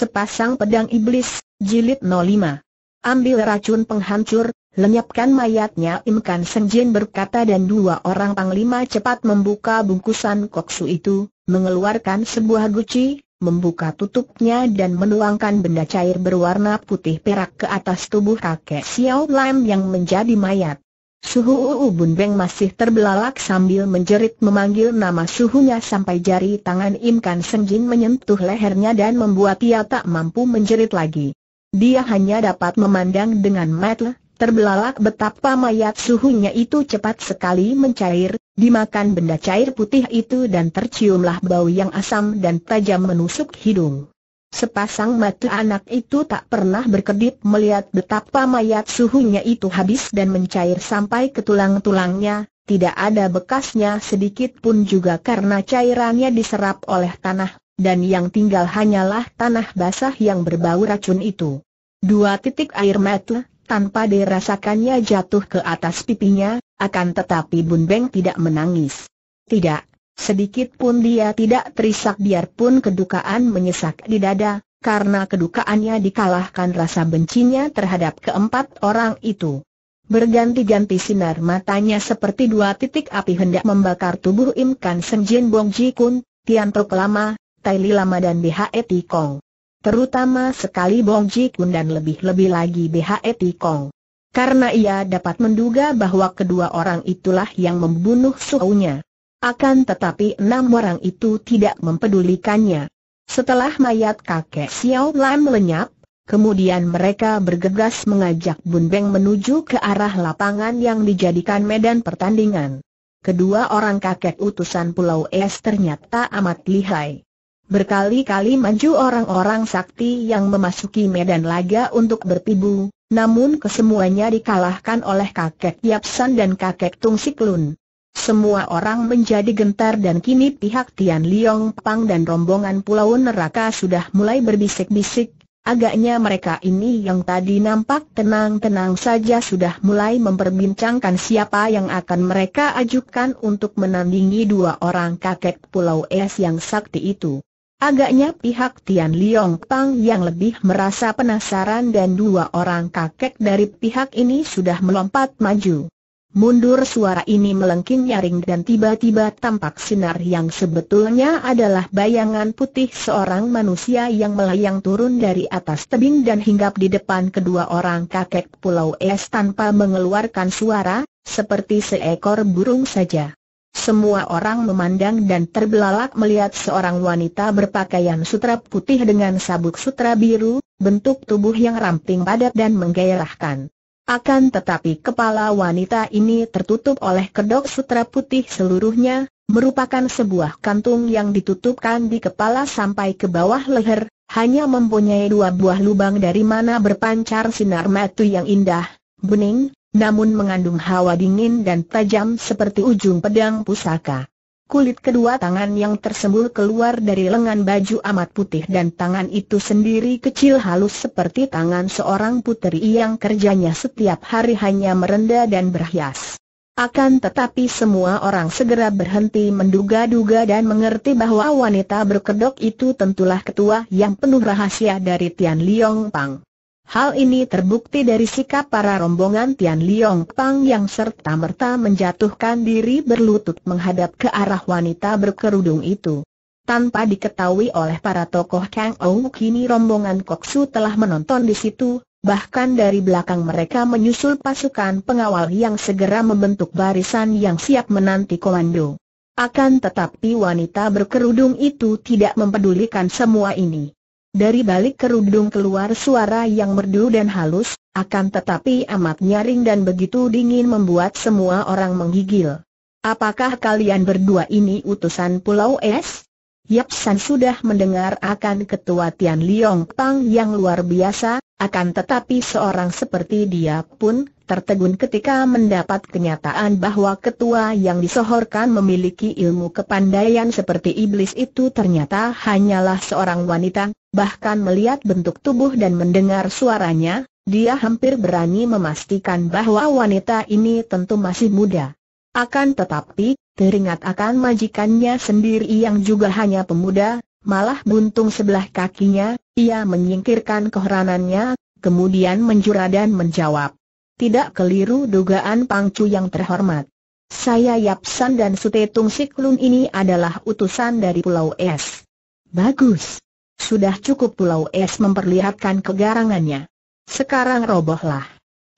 Sepasang Pedang Iblis, Jilid 05 Ambil racun penghancur, lenyapkan mayatnya Imkan Senjin berkata dan dua orang panglima cepat membuka bungkusan koksu itu, mengeluarkan sebuah guci, membuka tutupnya dan menuangkan benda cair berwarna putih perak ke atas tubuh kakek Xiao Lam yang menjadi mayat. Suhu Bun Beng masih terbelalak sambil menjerit memanggil nama suhunya sampai jari tangan Im Kan Jin menyentuh lehernya dan membuat ia tak mampu menjerit lagi. Dia hanya dapat memandang dengan mata terbelalak betapa mayat suhunya itu cepat sekali mencair, dimakan benda cair putih itu dan terciumlah bau yang asam dan tajam menusuk hidung. Sepasang mata anak itu tak pernah berkedip melihat betapa mayat suhunya itu habis dan mencair sampai ke tulang-tulangnya, tidak ada bekasnya sedikit pun juga karena cairannya diserap oleh tanah, dan yang tinggal hanyalah tanah basah yang berbau racun itu. Dua titik air mata, tanpa dirasakannya jatuh ke atas pipinya, akan tetapi Bun Beng tidak menangis. Tidak, Sedikit pun dia tidak terisak biarpun kedukaan menyesak di dada, karena kedukaannya dikalahkan rasa bencinya terhadap keempat orang itu. Berganti-ganti sinar matanya seperti dua titik api hendak membakar tubuh Im Kan Senjin Bong Ji Kun, Tian Tok Lama, Tai Li Lama dan BHE Tikong. Terutama sekali Bong Ji Kun dan lebih-lebih lagi BHE Tikong. Karena ia dapat menduga bahwa kedua orang itulah yang membunuh suhunya. Akan tetapi enam orang itu tidak mempedulikannya. Setelah mayat kakek Xiao Lan lenyap, kemudian mereka bergegas mengajak Bun Beng menuju ke arah lapangan yang dijadikan medan pertandingan. Kedua orang kakek utusan Pulau Es ternyata amat lihai. Berkali-kali maju orang-orang sakti yang memasuki medan laga untuk berpibu, namun kesemuanya dikalahkan oleh kakek Yapsan dan kakek Tung Siklun. Semua orang menjadi gentar dan kini pihak Tian Liong Pang dan rombongan Pulau Neraka sudah mulai berbisik-bisik, agaknya mereka ini yang tadi nampak tenang-tenang saja sudah mulai memperbincangkan siapa yang akan mereka ajukan untuk menandingi dua orang kakek Pulau Es yang sakti itu. Agaknya pihak Tian Liong Pang yang lebih merasa penasaran dan dua orang kakek dari pihak ini sudah melompat maju. Mundur suara ini melengking nyaring dan tiba-tiba tampak sinar yang sebetulnya adalah bayangan putih seorang manusia yang melayang turun dari atas tebing dan hinggap di depan kedua orang kakek pulau es tanpa mengeluarkan suara, seperti seekor burung saja. Semua orang memandang dan terbelalak melihat seorang wanita berpakaian sutra putih dengan sabuk sutra biru, bentuk tubuh yang ramping padat dan menggairahkan. Akan tetapi kepala wanita ini tertutup oleh kedok sutra putih seluruhnya, merupakan sebuah kantung yang ditutupkan di kepala sampai ke bawah leher, hanya mempunyai dua buah lubang dari mana berpancar sinar matu yang indah, bening, namun mengandung hawa dingin dan tajam seperti ujung pedang pusaka. Kulit kedua tangan yang tersembul keluar dari lengan baju amat putih dan tangan itu sendiri kecil halus seperti tangan seorang puteri yang kerjanya setiap hari hanya merenda dan berhias. Akan tetapi semua orang segera berhenti menduga-duga dan mengerti bahwa wanita berkedok itu tentulah ketua yang penuh rahasia dari Tian Liong Pang. Hal ini terbukti dari sikap para rombongan Tian Liong Pang yang serta-merta menjatuhkan diri berlutut menghadap ke arah wanita berkerudung itu. Tanpa diketahui oleh para tokoh Kang Ou kini rombongan Koksu telah menonton di situ, bahkan dari belakang mereka menyusul pasukan pengawal yang segera membentuk barisan yang siap menanti komando. Akan tetapi wanita berkerudung itu tidak mempedulikan semua ini. Dari balik kerudung keluar suara yang merdu dan halus, akan tetapi amat nyaring dan begitu dingin membuat semua orang menggigil. Apakah kalian berdua ini utusan Pulau Es? Yap San sudah mendengar akan ketua Tian Liong Pang yang luar biasa, akan tetapi seorang seperti dia pun tertegun ketika mendapat kenyataan bahwa ketua yang disohorkan memiliki ilmu kepandaian seperti iblis itu ternyata hanyalah seorang wanita, bahkan melihat bentuk tubuh dan mendengar suaranya, dia hampir berani memastikan bahwa wanita ini tentu masih muda. Akan tetapi, Teringat akan majikannya sendiri yang juga hanya pemuda, malah buntung sebelah kakinya, ia menyingkirkan keheranannya, kemudian menjura dan menjawab. Tidak keliru dugaan Pangcu yang terhormat. Saya Yapsan dan Sutetung Siklun ini adalah utusan dari Pulau Es. Bagus. Sudah cukup Pulau Es memperlihatkan kegarangannya. Sekarang robohlah.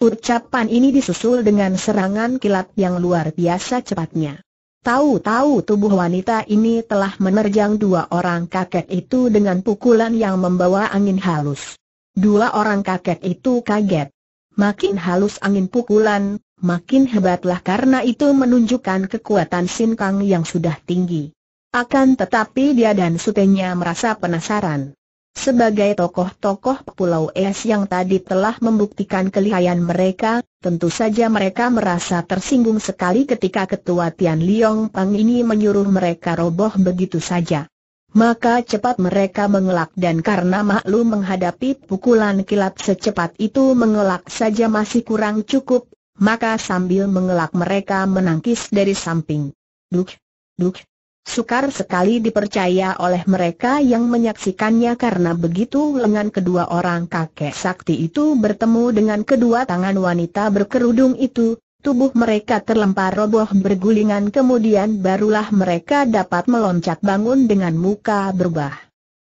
Ucapan ini disusul dengan serangan kilat yang luar biasa cepatnya. Tahu-tahu tubuh wanita ini telah menerjang dua orang kakek itu dengan pukulan yang membawa angin halus. Dua orang kakek itu kaget. Makin halus angin pukulan, makin hebatlah karena itu menunjukkan kekuatan Sin Kang yang sudah tinggi. Akan tetapi dia dan sutenya merasa penasaran. Sebagai tokoh-tokoh Pulau Es yang tadi telah membuktikan kelihayan mereka, tentu saja mereka merasa tersinggung sekali ketika ketua Tian Liong Pang ini menyuruh mereka roboh begitu saja. Maka cepat mereka mengelak dan karena maklum menghadapi pukulan kilat secepat itu mengelak saja masih kurang cukup, maka sambil mengelak mereka menangkis dari samping. Duk, duk, Sukar sekali dipercaya oleh mereka yang menyaksikannya karena begitu lengan kedua orang kakek sakti itu bertemu dengan kedua tangan wanita berkerudung itu, tubuh mereka terlempar roboh bergulingan kemudian barulah mereka dapat meloncat bangun dengan muka berubah.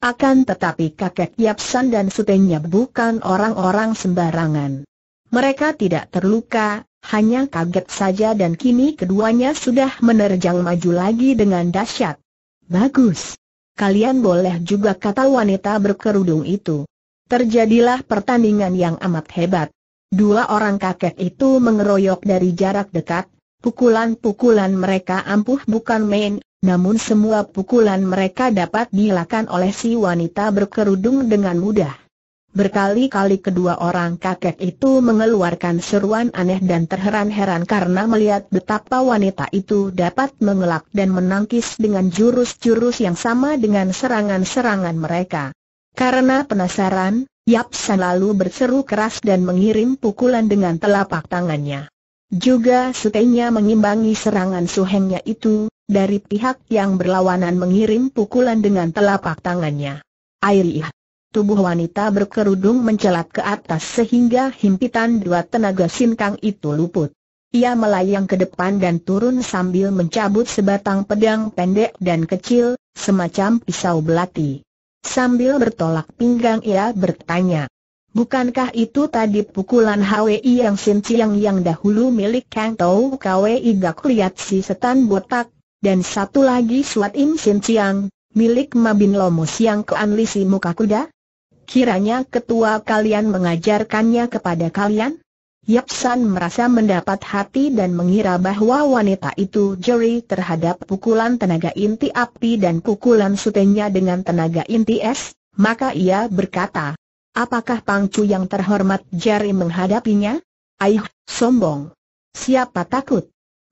Akan tetapi kakek Yapsan dan sutenya bukan orang-orang sembarangan. Mereka tidak terluka, hanya kaget saja dan kini keduanya sudah menerjang maju lagi dengan dahsyat. Bagus. Kalian boleh juga kata wanita berkerudung itu. Terjadilah pertandingan yang amat hebat. Dua orang kakek itu mengeroyok dari jarak dekat, pukulan-pukulan mereka ampuh bukan main, namun semua pukulan mereka dapat dilakukan oleh si wanita berkerudung dengan mudah. Berkali-kali kedua orang kakek itu mengeluarkan seruan aneh dan terheran-heran karena melihat betapa wanita itu dapat mengelak dan menangkis dengan jurus-jurus yang sama dengan serangan-serangan mereka. Karena penasaran, Yap San lalu berseru keras dan mengirim pukulan dengan telapak tangannya. Juga sutenya mengimbangi serangan suhengnya itu, dari pihak yang berlawanan mengirim pukulan dengan telapak tangannya. Airih, Tubuh wanita berkerudung mencelat ke atas sehingga himpitan dua tenaga sinkang itu luput. Ia melayang ke depan dan turun sambil mencabut sebatang pedang pendek dan kecil, semacam pisau belati. Sambil bertolak pinggang ia bertanya, Bukankah itu tadi pukulan HWI yang Sin Chiang yang dahulu milik Kang Tau KWI Gak Liat Si Setan Botak, dan satu lagi Suat Im Sin Chiang, milik Mabin Lomo Siang ke Anlisi Muka Kuda? Kiranya ketua kalian mengajarkannya kepada kalian? Yap San merasa mendapat hati dan mengira bahwa wanita itu jeri terhadap pukulan tenaga inti api dan pukulan sutenya dengan tenaga inti es, maka ia berkata, Apakah Pangcu yang terhormat jari menghadapinya? Aih, sombong. Siapa takut?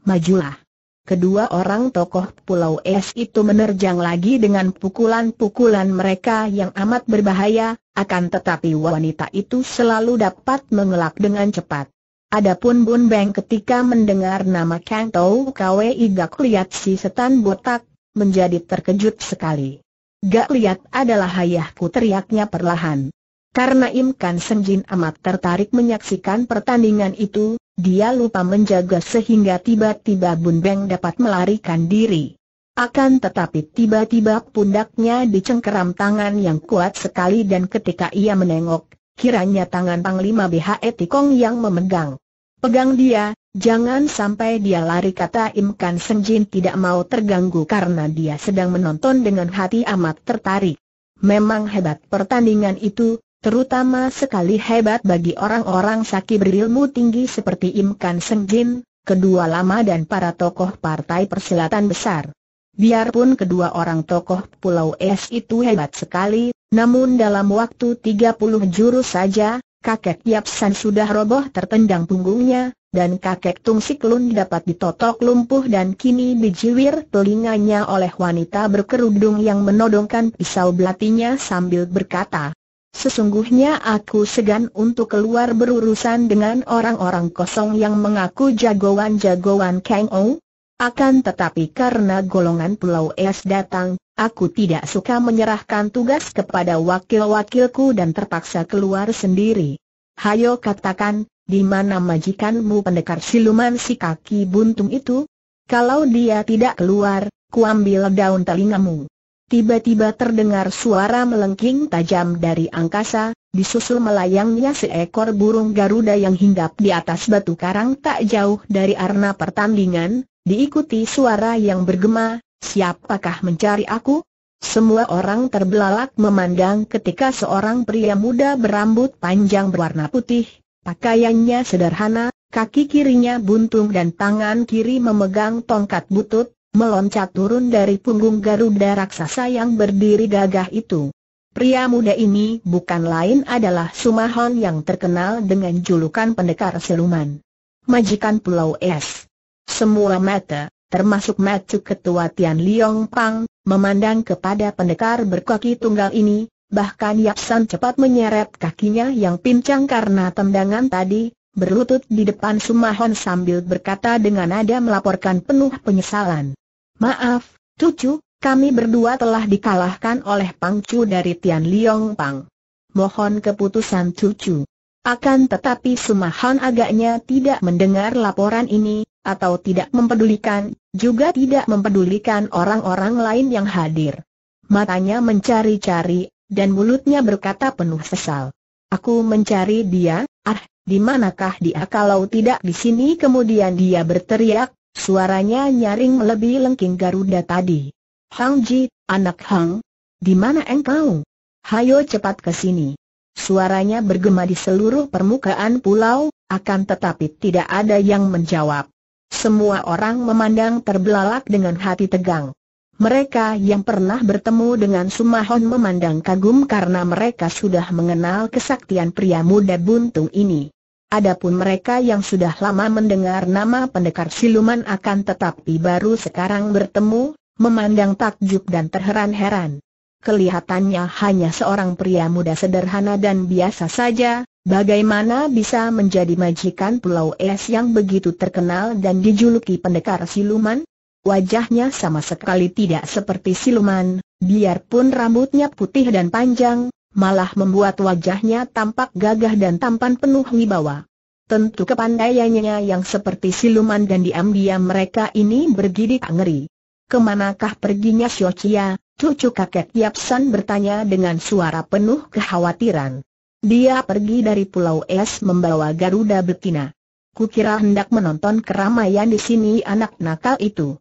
Majulah kedua orang tokoh Pulau Es itu menerjang lagi dengan pukulan-pukulan mereka yang amat berbahaya, akan tetapi wanita itu selalu dapat mengelak dengan cepat. Adapun Bun Beng ketika mendengar nama Kang Tau Kwe Igak Liat si setan botak, menjadi terkejut sekali. Gak Liat adalah ayahku teriaknya perlahan. Karena Im Imkan Senjin amat tertarik menyaksikan pertandingan itu, dia lupa menjaga sehingga tiba-tiba Bun Beng dapat melarikan diri. Akan tetapi tiba-tiba pundaknya dicengkeram tangan yang kuat sekali dan ketika ia menengok, kiranya tangan Panglima BHE Tikong yang memegang. Pegang dia, jangan sampai dia lari kata Im Imkan Senjin tidak mau terganggu karena dia sedang menonton dengan hati amat tertarik. Memang hebat pertandingan itu, Terutama sekali hebat bagi orang-orang sakit berilmu tinggi seperti Im Kan Seng Jin, kedua lama dan para tokoh partai persilatan besar. Biarpun kedua orang tokoh Pulau Es itu hebat sekali, namun dalam waktu 30 jurus saja, kakek Yap San sudah roboh tertendang punggungnya, dan kakek Tung Siklun dapat ditotok lumpuh dan kini dijiwir telinganya oleh wanita berkerudung yang menodongkan pisau belatinya sambil berkata, Sesungguhnya aku segan untuk keluar berurusan dengan orang-orang kosong yang mengaku jagoan-jagoan Kang O. Akan tetapi karena golongan Pulau Es datang, aku tidak suka menyerahkan tugas kepada wakil-wakilku dan terpaksa keluar sendiri. Hayo katakan, di mana majikanmu pendekar siluman si kaki buntung itu? Kalau dia tidak keluar, kuambil daun telingamu. Tiba-tiba terdengar suara melengking tajam dari angkasa, disusul melayangnya seekor burung Garuda yang hinggap di atas batu karang tak jauh dari arena pertandingan, diikuti suara yang bergema, siapakah mencari aku? Semua orang terbelalak memandang ketika seorang pria muda berambut panjang berwarna putih, pakaiannya sederhana, kaki kirinya buntung dan tangan kiri memegang tongkat butut, meloncat turun dari punggung Garuda raksasa yang berdiri gagah itu. Pria muda ini bukan lain adalah Sumahon yang terkenal dengan julukan pendekar siluman. Majikan Pulau Es. Semua mata, termasuk mata ketua Tian Liong Pang, memandang kepada pendekar berkaki tunggal ini, bahkan Yapsan cepat menyeret kakinya yang pincang karena tendangan tadi, berlutut di depan Sumahon sambil berkata dengan nada melaporkan penuh penyesalan. Maaf, cucu, kami berdua telah dikalahkan oleh Pangcu dari Tian Liong Pang. Mohon keputusan cucu. Akan tetapi Sumahan agaknya tidak mendengar laporan ini, atau tidak mempedulikan, juga tidak mempedulikan orang-orang lain yang hadir. Matanya mencari-cari, dan mulutnya berkata penuh sesal. Aku mencari dia, ah, di manakah dia kalau tidak di sini kemudian dia berteriak, Suaranya nyaring lebih lengking Garuda tadi. Hang Ji, anak Hang, di mana engkau? Hayo cepat ke sini. Suaranya bergema di seluruh permukaan pulau, akan tetapi tidak ada yang menjawab. Semua orang memandang terbelalak dengan hati tegang. Mereka yang pernah bertemu dengan Sumahon memandang kagum karena mereka sudah mengenal kesaktian pria muda buntung ini. Adapun mereka yang sudah lama mendengar nama pendekar siluman akan tetapi baru sekarang bertemu, memandang takjub dan terheran-heran. Kelihatannya hanya seorang pria muda sederhana dan biasa saja, bagaimana bisa menjadi majikan Pulau Es yang begitu terkenal dan dijuluki pendekar siluman? Wajahnya sama sekali tidak seperti siluman, biarpun rambutnya putih dan panjang, malah membuat wajahnya tampak gagah dan tampan penuh wibawa. Tentu kepandaiannya yang seperti siluman dan diam-diam mereka ini bergidik ngeri. Kemanakah perginya Xiochia, cucu kakek Yapsan bertanya dengan suara penuh kekhawatiran. Dia pergi dari Pulau Es membawa Garuda betina. Kukira hendak menonton keramaian di sini anak nakal itu.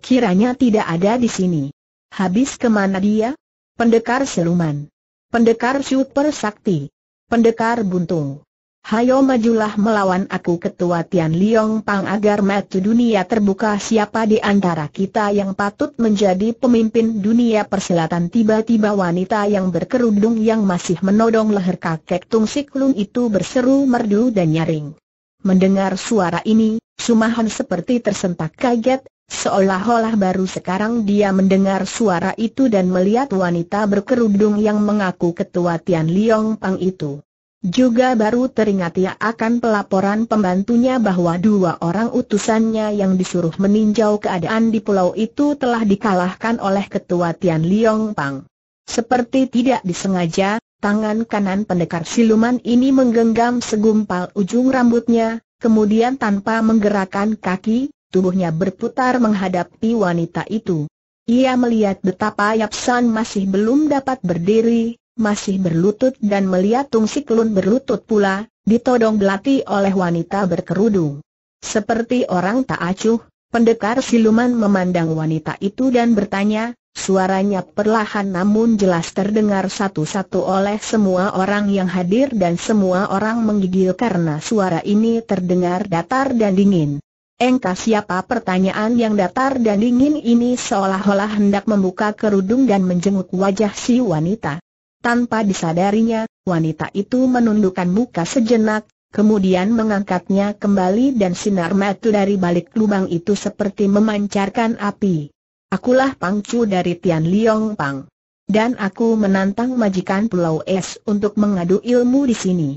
Kiranya tidak ada di sini. Habis kemana dia? Pendekar siluman. Pendekar super sakti. Pendekar buntung. Hayo majulah melawan aku ketua Tian Liong Pang agar mata dunia terbuka siapa di antara kita yang patut menjadi pemimpin dunia persilatan tiba-tiba wanita yang berkerudung yang masih menodong leher kakek Tung Sik itu berseru merdu dan nyaring. Mendengar suara ini, Sumahan seperti tersentak kaget, Seolah-olah baru sekarang dia mendengar suara itu dan melihat wanita berkerudung yang mengaku ketua Tian Liong Pang itu. Juga baru teringat ia akan pelaporan pembantunya bahwa dua orang utusannya yang disuruh meninjau keadaan di pulau itu telah dikalahkan oleh ketua Tian Liong Pang. Seperti tidak disengaja, tangan kanan pendekar siluman ini menggenggam segumpal ujung rambutnya, kemudian tanpa menggerakkan kaki, tubuhnya berputar menghadapi wanita itu. Ia melihat betapa Yapsan masih belum dapat berdiri, masih berlutut dan melihat Tung Siklun berlutut pula, ditodong belati oleh wanita berkerudung. Seperti orang tak acuh, pendekar siluman memandang wanita itu dan bertanya, Suaranya perlahan namun jelas terdengar satu-satu oleh semua orang yang hadir dan semua orang menggigil karena suara ini terdengar datar dan dingin. Engkau siapa pertanyaan yang datar dan dingin ini seolah-olah hendak membuka kerudung dan menjenguk wajah si wanita. Tanpa disadarinya, wanita itu menundukkan muka sejenak, kemudian mengangkatnya kembali dan sinar mata dari balik lubang itu seperti memancarkan api. Akulah pangcu dari Tian Liong Pang. Dan aku menantang majikan Pulau Es untuk mengadu ilmu di sini.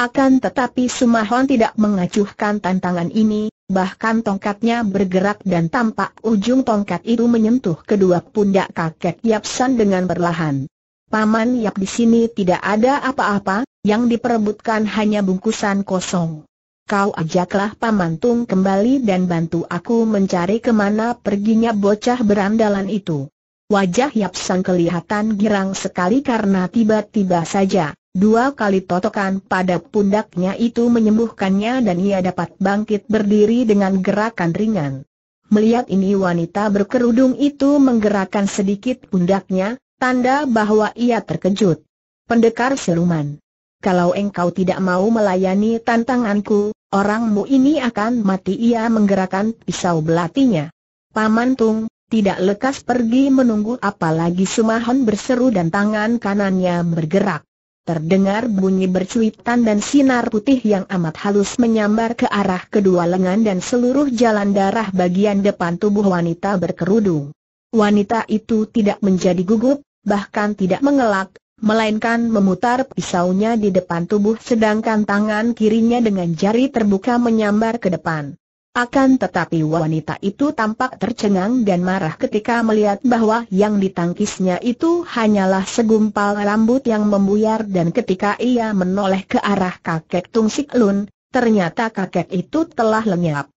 Akan tetapi Sumahon tidak mengacuhkan tantangan ini, bahkan tongkatnya bergerak dan tampak ujung tongkat itu menyentuh kedua pundak kakek Yap San dengan perlahan. Paman Yap di sini tidak ada apa-apa, yang diperebutkan hanya bungkusan kosong. Kau ajaklah Paman Tung kembali dan bantu aku mencari kemana perginya bocah berandalan itu. Wajah Yap San kelihatan girang sekali karena tiba-tiba saja Dua kali totokan pada pundaknya itu menyembuhkannya dan ia dapat bangkit berdiri dengan gerakan ringan. Melihat ini wanita berkerudung itu menggerakkan sedikit pundaknya, tanda bahwa ia terkejut. Pendekar siluman. Kalau engkau tidak mau melayani tantanganku, orangmu ini akan mati ia menggerakkan pisau belatinya. Paman Tung, tidak lekas pergi menunggu apalagi Sumahon berseru dan tangan kanannya bergerak. Terdengar bunyi bercuitan dan sinar putih yang amat halus menyambar ke arah kedua lengan dan seluruh jalan darah bagian depan tubuh wanita berkerudung. Wanita itu tidak menjadi gugup, bahkan tidak mengelak, melainkan memutar pisaunya di depan tubuh sedangkan tangan kirinya dengan jari terbuka menyambar ke depan. Akan tetapi wanita itu tampak tercengang dan marah ketika melihat bahwa yang ditangkisnya itu hanyalah segumpal rambut yang membuyar dan ketika ia menoleh ke arah kakek Tung Sik Lun, ternyata kakek itu telah lenyap.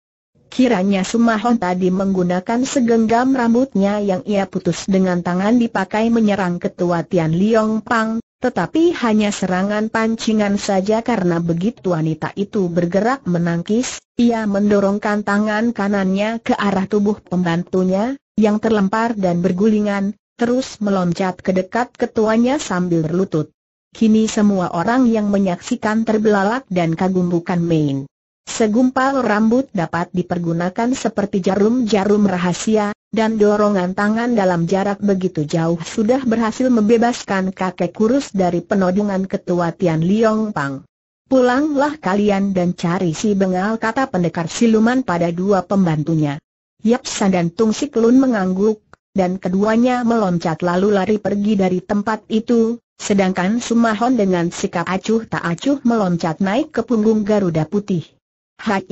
Kiranya Sumahon tadi menggunakan segenggam rambutnya yang ia putus dengan tangan dipakai menyerang ketua Tian Liong Pang, tetapi hanya serangan pancingan saja karena begitu wanita itu bergerak menangkis, ia mendorongkan tangan kanannya ke arah tubuh pembantunya, yang terlempar dan bergulingan, terus meloncat ke dekat ketuanya sambil berlutut. Kini semua orang yang menyaksikan terbelalak dan kagum bukan main. Segumpal rambut dapat dipergunakan seperti jarum-jarum rahasia, dan dorongan tangan dalam jarak begitu jauh sudah berhasil membebaskan kakek kurus dari penodongan ketua Tian Liong Pang. Pulanglah kalian dan cari si bengal kata pendekar siluman pada dua pembantunya. Yap San dan Tung Sik Lun mengangguk, dan keduanya meloncat lalu lari pergi dari tempat itu, sedangkan Sumahon dengan sikap acuh tak acuh meloncat naik ke punggung Garuda Putih. Hai,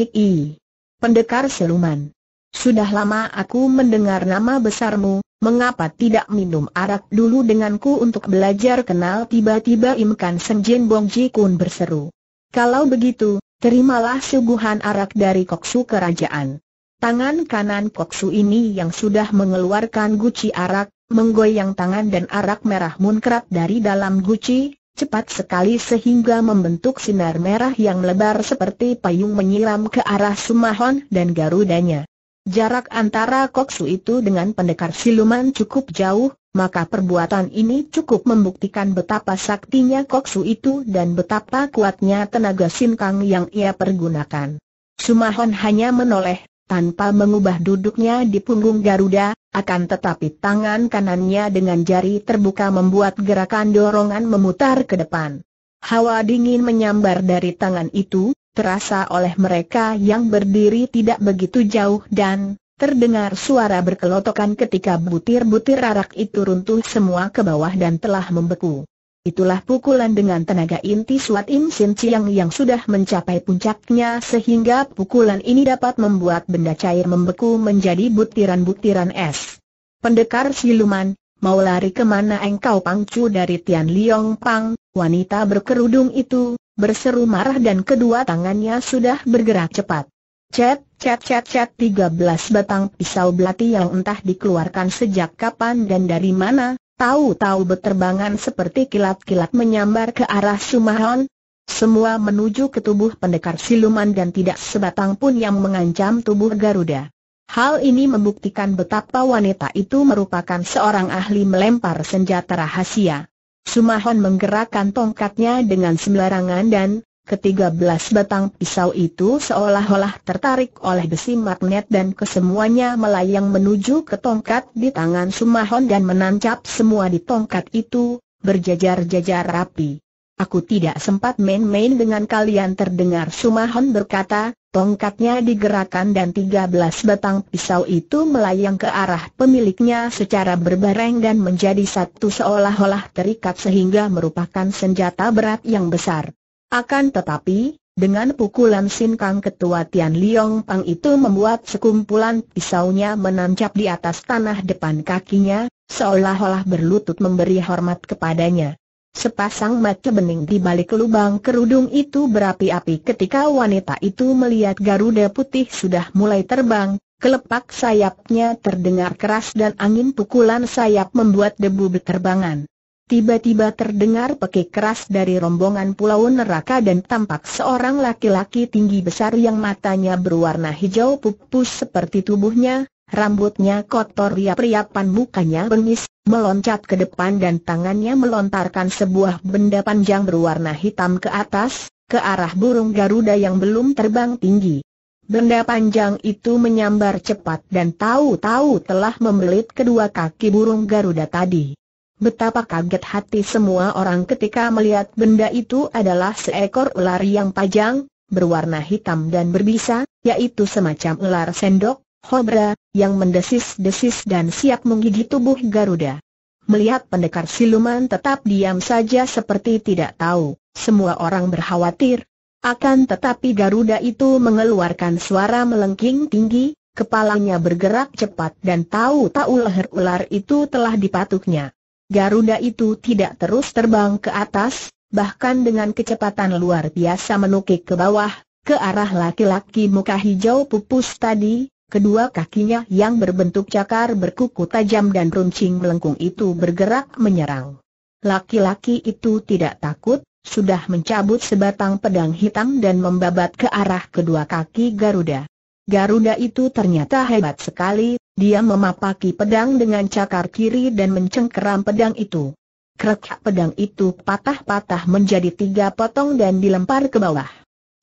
pendekar seluman. Sudah lama aku mendengar nama besarmu, mengapa tidak minum arak dulu denganku untuk belajar kenal tiba-tiba Imkan Senjin Bong Ji Kun berseru. Kalau begitu, terimalah suguhan arak dari koksu kerajaan. Tangan kanan koksu ini yang sudah mengeluarkan guci arak, menggoyang tangan dan arak merah munkrat dari dalam guci, cepat sekali sehingga membentuk sinar merah yang lebar seperti payung menyiram ke arah Sumahon dan Garudanya. Jarak antara Koksu itu dengan pendekar siluman cukup jauh, maka perbuatan ini cukup membuktikan betapa saktinya Koksu itu dan betapa kuatnya tenaga sinkang yang ia pergunakan. Sumahon hanya menoleh, tanpa mengubah duduknya di punggung Garuda, akan tetapi tangan kanannya dengan jari terbuka membuat gerakan dorongan memutar ke depan. Hawa dingin menyambar dari tangan itu, terasa oleh mereka yang berdiri tidak begitu jauh dan terdengar suara berkelotokan ketika butir-butir arak itu runtuh semua ke bawah dan telah membeku. Itulah pukulan dengan tenaga inti Suat Im Sin Chiang yang sudah mencapai puncaknya sehingga pukulan ini dapat membuat benda cair membeku menjadi butiran-butiran es. Pendekar siluman, mau lari kemana engkau pangcu dari Tian Liong Pang, wanita berkerudung itu, berseru marah dan kedua tangannya sudah bergerak cepat. Cet, cet, cet, cet, belas batang pisau belati yang entah dikeluarkan sejak kapan dan dari mana, Tahu-tahu beterbangan seperti kilat-kilat menyambar ke arah Sumahon. Semua menuju ke tubuh pendekar siluman dan tidak sebatang pun yang mengancam tubuh Garuda. Hal ini membuktikan betapa wanita itu merupakan seorang ahli melempar senjata rahasia. Sumahon menggerakkan tongkatnya dengan sembarangan dan, Ketiga belas batang pisau itu seolah-olah tertarik oleh besi magnet dan kesemuanya melayang menuju ke tongkat di tangan Sumahon dan menancap semua di tongkat itu, berjajar-jajar rapi. Aku tidak sempat main-main dengan kalian terdengar Sumahon berkata, tongkatnya digerakkan dan tiga belas batang pisau itu melayang ke arah pemiliknya secara berbareng dan menjadi satu seolah-olah terikat sehingga merupakan senjata berat yang besar. Akan tetapi, dengan pukulan sinkang ketua Tian Liong Pang itu membuat sekumpulan pisaunya menancap di atas tanah depan kakinya, seolah-olah berlutut memberi hormat kepadanya. Sepasang mata bening di balik lubang kerudung itu berapi-api ketika wanita itu melihat Garuda putih sudah mulai terbang, kelepak sayapnya terdengar keras dan angin pukulan sayap membuat debu berterbangan. Tiba-tiba terdengar pekik keras dari rombongan pulau neraka dan tampak seorang laki-laki tinggi besar yang matanya berwarna hijau pupus seperti tubuhnya, rambutnya kotor riap-riapan mukanya bengis, meloncat ke depan dan tangannya melontarkan sebuah benda panjang berwarna hitam ke atas, ke arah burung Garuda yang belum terbang tinggi. Benda panjang itu menyambar cepat dan tahu-tahu telah membelit kedua kaki burung Garuda tadi. Betapa kaget hati semua orang ketika melihat benda itu adalah seekor ular yang panjang, berwarna hitam dan berbisa, yaitu semacam ular sendok, hobra, yang mendesis-desis dan siap menggigit tubuh Garuda. Melihat pendekar siluman tetap diam saja seperti tidak tahu, semua orang berkhawatir. Akan tetapi Garuda itu mengeluarkan suara melengking tinggi, kepalanya bergerak cepat dan tahu-tahu leher ular itu telah dipatuknya. Garuda itu tidak terus terbang ke atas, bahkan dengan kecepatan luar biasa menukik ke bawah, ke arah laki-laki muka hijau pupus tadi, kedua kakinya yang berbentuk cakar berkuku tajam dan runcing melengkung itu bergerak menyerang. Laki-laki itu tidak takut, sudah mencabut sebatang pedang hitam dan membabat ke arah kedua kaki Garuda. Garuda itu ternyata hebat sekali, dia memapaki pedang dengan cakar kiri dan mencengkeram pedang itu. Krek pedang itu patah-patah menjadi tiga potong dan dilempar ke bawah.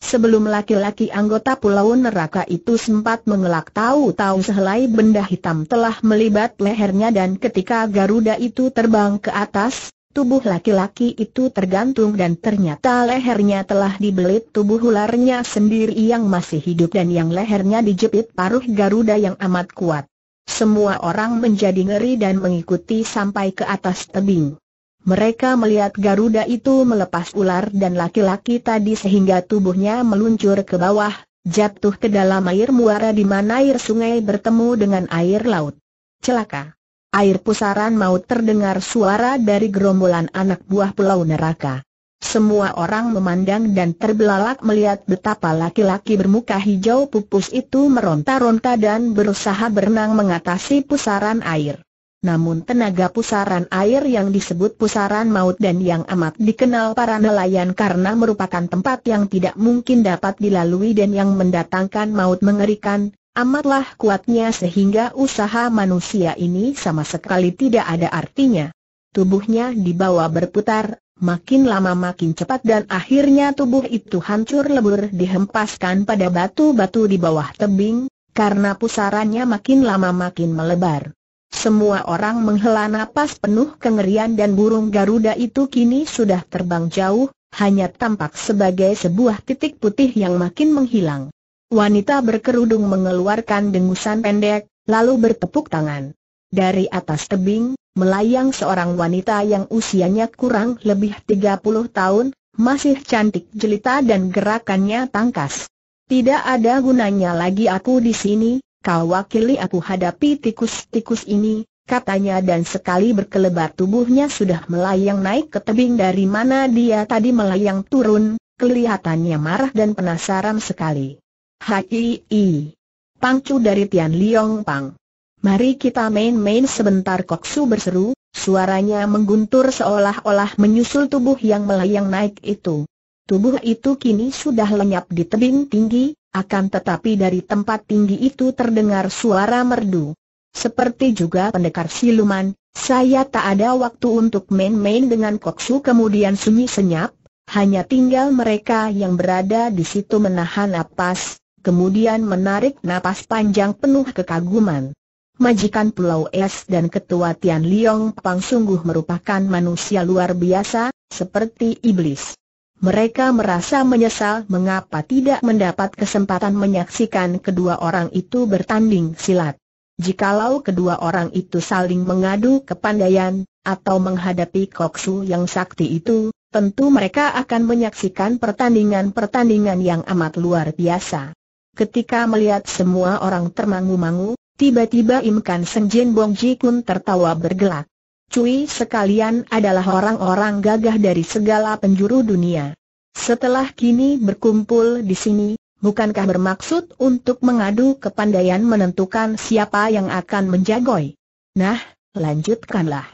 Sebelum laki-laki anggota Pulau Neraka itu sempat mengelak tahu-tahu sehelai benda hitam telah melibat lehernya dan ketika Garuda itu terbang ke atas, Tubuh laki-laki itu tergantung dan ternyata lehernya telah dibelit tubuh ularnya sendiri yang masih hidup dan yang lehernya dijepit paruh Garuda yang amat kuat. Semua orang menjadi ngeri dan mengikuti sampai ke atas tebing. Mereka melihat Garuda itu melepas ular dan laki-laki tadi sehingga tubuhnya meluncur ke bawah, jatuh ke dalam air muara di mana air sungai bertemu dengan air laut. Celaka! air pusaran maut terdengar suara dari gerombolan anak buah pulau neraka. Semua orang memandang dan terbelalak melihat betapa laki-laki bermuka hijau pupus itu meronta-ronta dan berusaha berenang mengatasi pusaran air. Namun tenaga pusaran air yang disebut pusaran maut dan yang amat dikenal para nelayan karena merupakan tempat yang tidak mungkin dapat dilalui dan yang mendatangkan maut mengerikan, amatlah kuatnya sehingga usaha manusia ini sama sekali tidak ada artinya. Tubuhnya dibawa berputar, makin lama makin cepat dan akhirnya tubuh itu hancur lebur dihempaskan pada batu-batu di bawah tebing, karena pusarannya makin lama makin melebar. Semua orang menghela napas penuh kengerian dan burung Garuda itu kini sudah terbang jauh, hanya tampak sebagai sebuah titik putih yang makin menghilang. Wanita berkerudung mengeluarkan dengusan pendek, lalu bertepuk tangan. Dari atas tebing, melayang seorang wanita yang usianya kurang lebih 30 tahun, masih cantik jelita dan gerakannya tangkas. Tidak ada gunanya lagi aku di sini, kau wakili aku hadapi tikus-tikus ini, katanya dan sekali berkelebat tubuhnya sudah melayang naik ke tebing dari mana dia tadi melayang turun, kelihatannya marah dan penasaran sekali. Hai I. Pangcu dari Tian Liong Pang. Mari kita main-main sebentar Koksu berseru, suaranya mengguntur seolah-olah menyusul tubuh yang melayang naik itu. Tubuh itu kini sudah lenyap di tebing tinggi, akan tetapi dari tempat tinggi itu terdengar suara merdu. Seperti juga pendekar siluman, saya tak ada waktu untuk main-main dengan Koksu kemudian sunyi senyap, hanya tinggal mereka yang berada di situ menahan napas, kemudian menarik napas panjang penuh kekaguman. Majikan Pulau Es dan Ketua Tian Liong Pang sungguh merupakan manusia luar biasa, seperti iblis. Mereka merasa menyesal mengapa tidak mendapat kesempatan menyaksikan kedua orang itu bertanding silat. Jikalau kedua orang itu saling mengadu kepandaian, atau menghadapi koksu yang sakti itu, tentu mereka akan menyaksikan pertandingan-pertandingan yang amat luar biasa. Ketika melihat semua orang termangu-mangu, tiba-tiba Im Kan Seng Jin Bong Ji tertawa bergelak. Cui sekalian adalah orang-orang gagah dari segala penjuru dunia. Setelah kini berkumpul di sini, bukankah bermaksud untuk mengadu kepandaian menentukan siapa yang akan menjagoi? Nah, lanjutkanlah.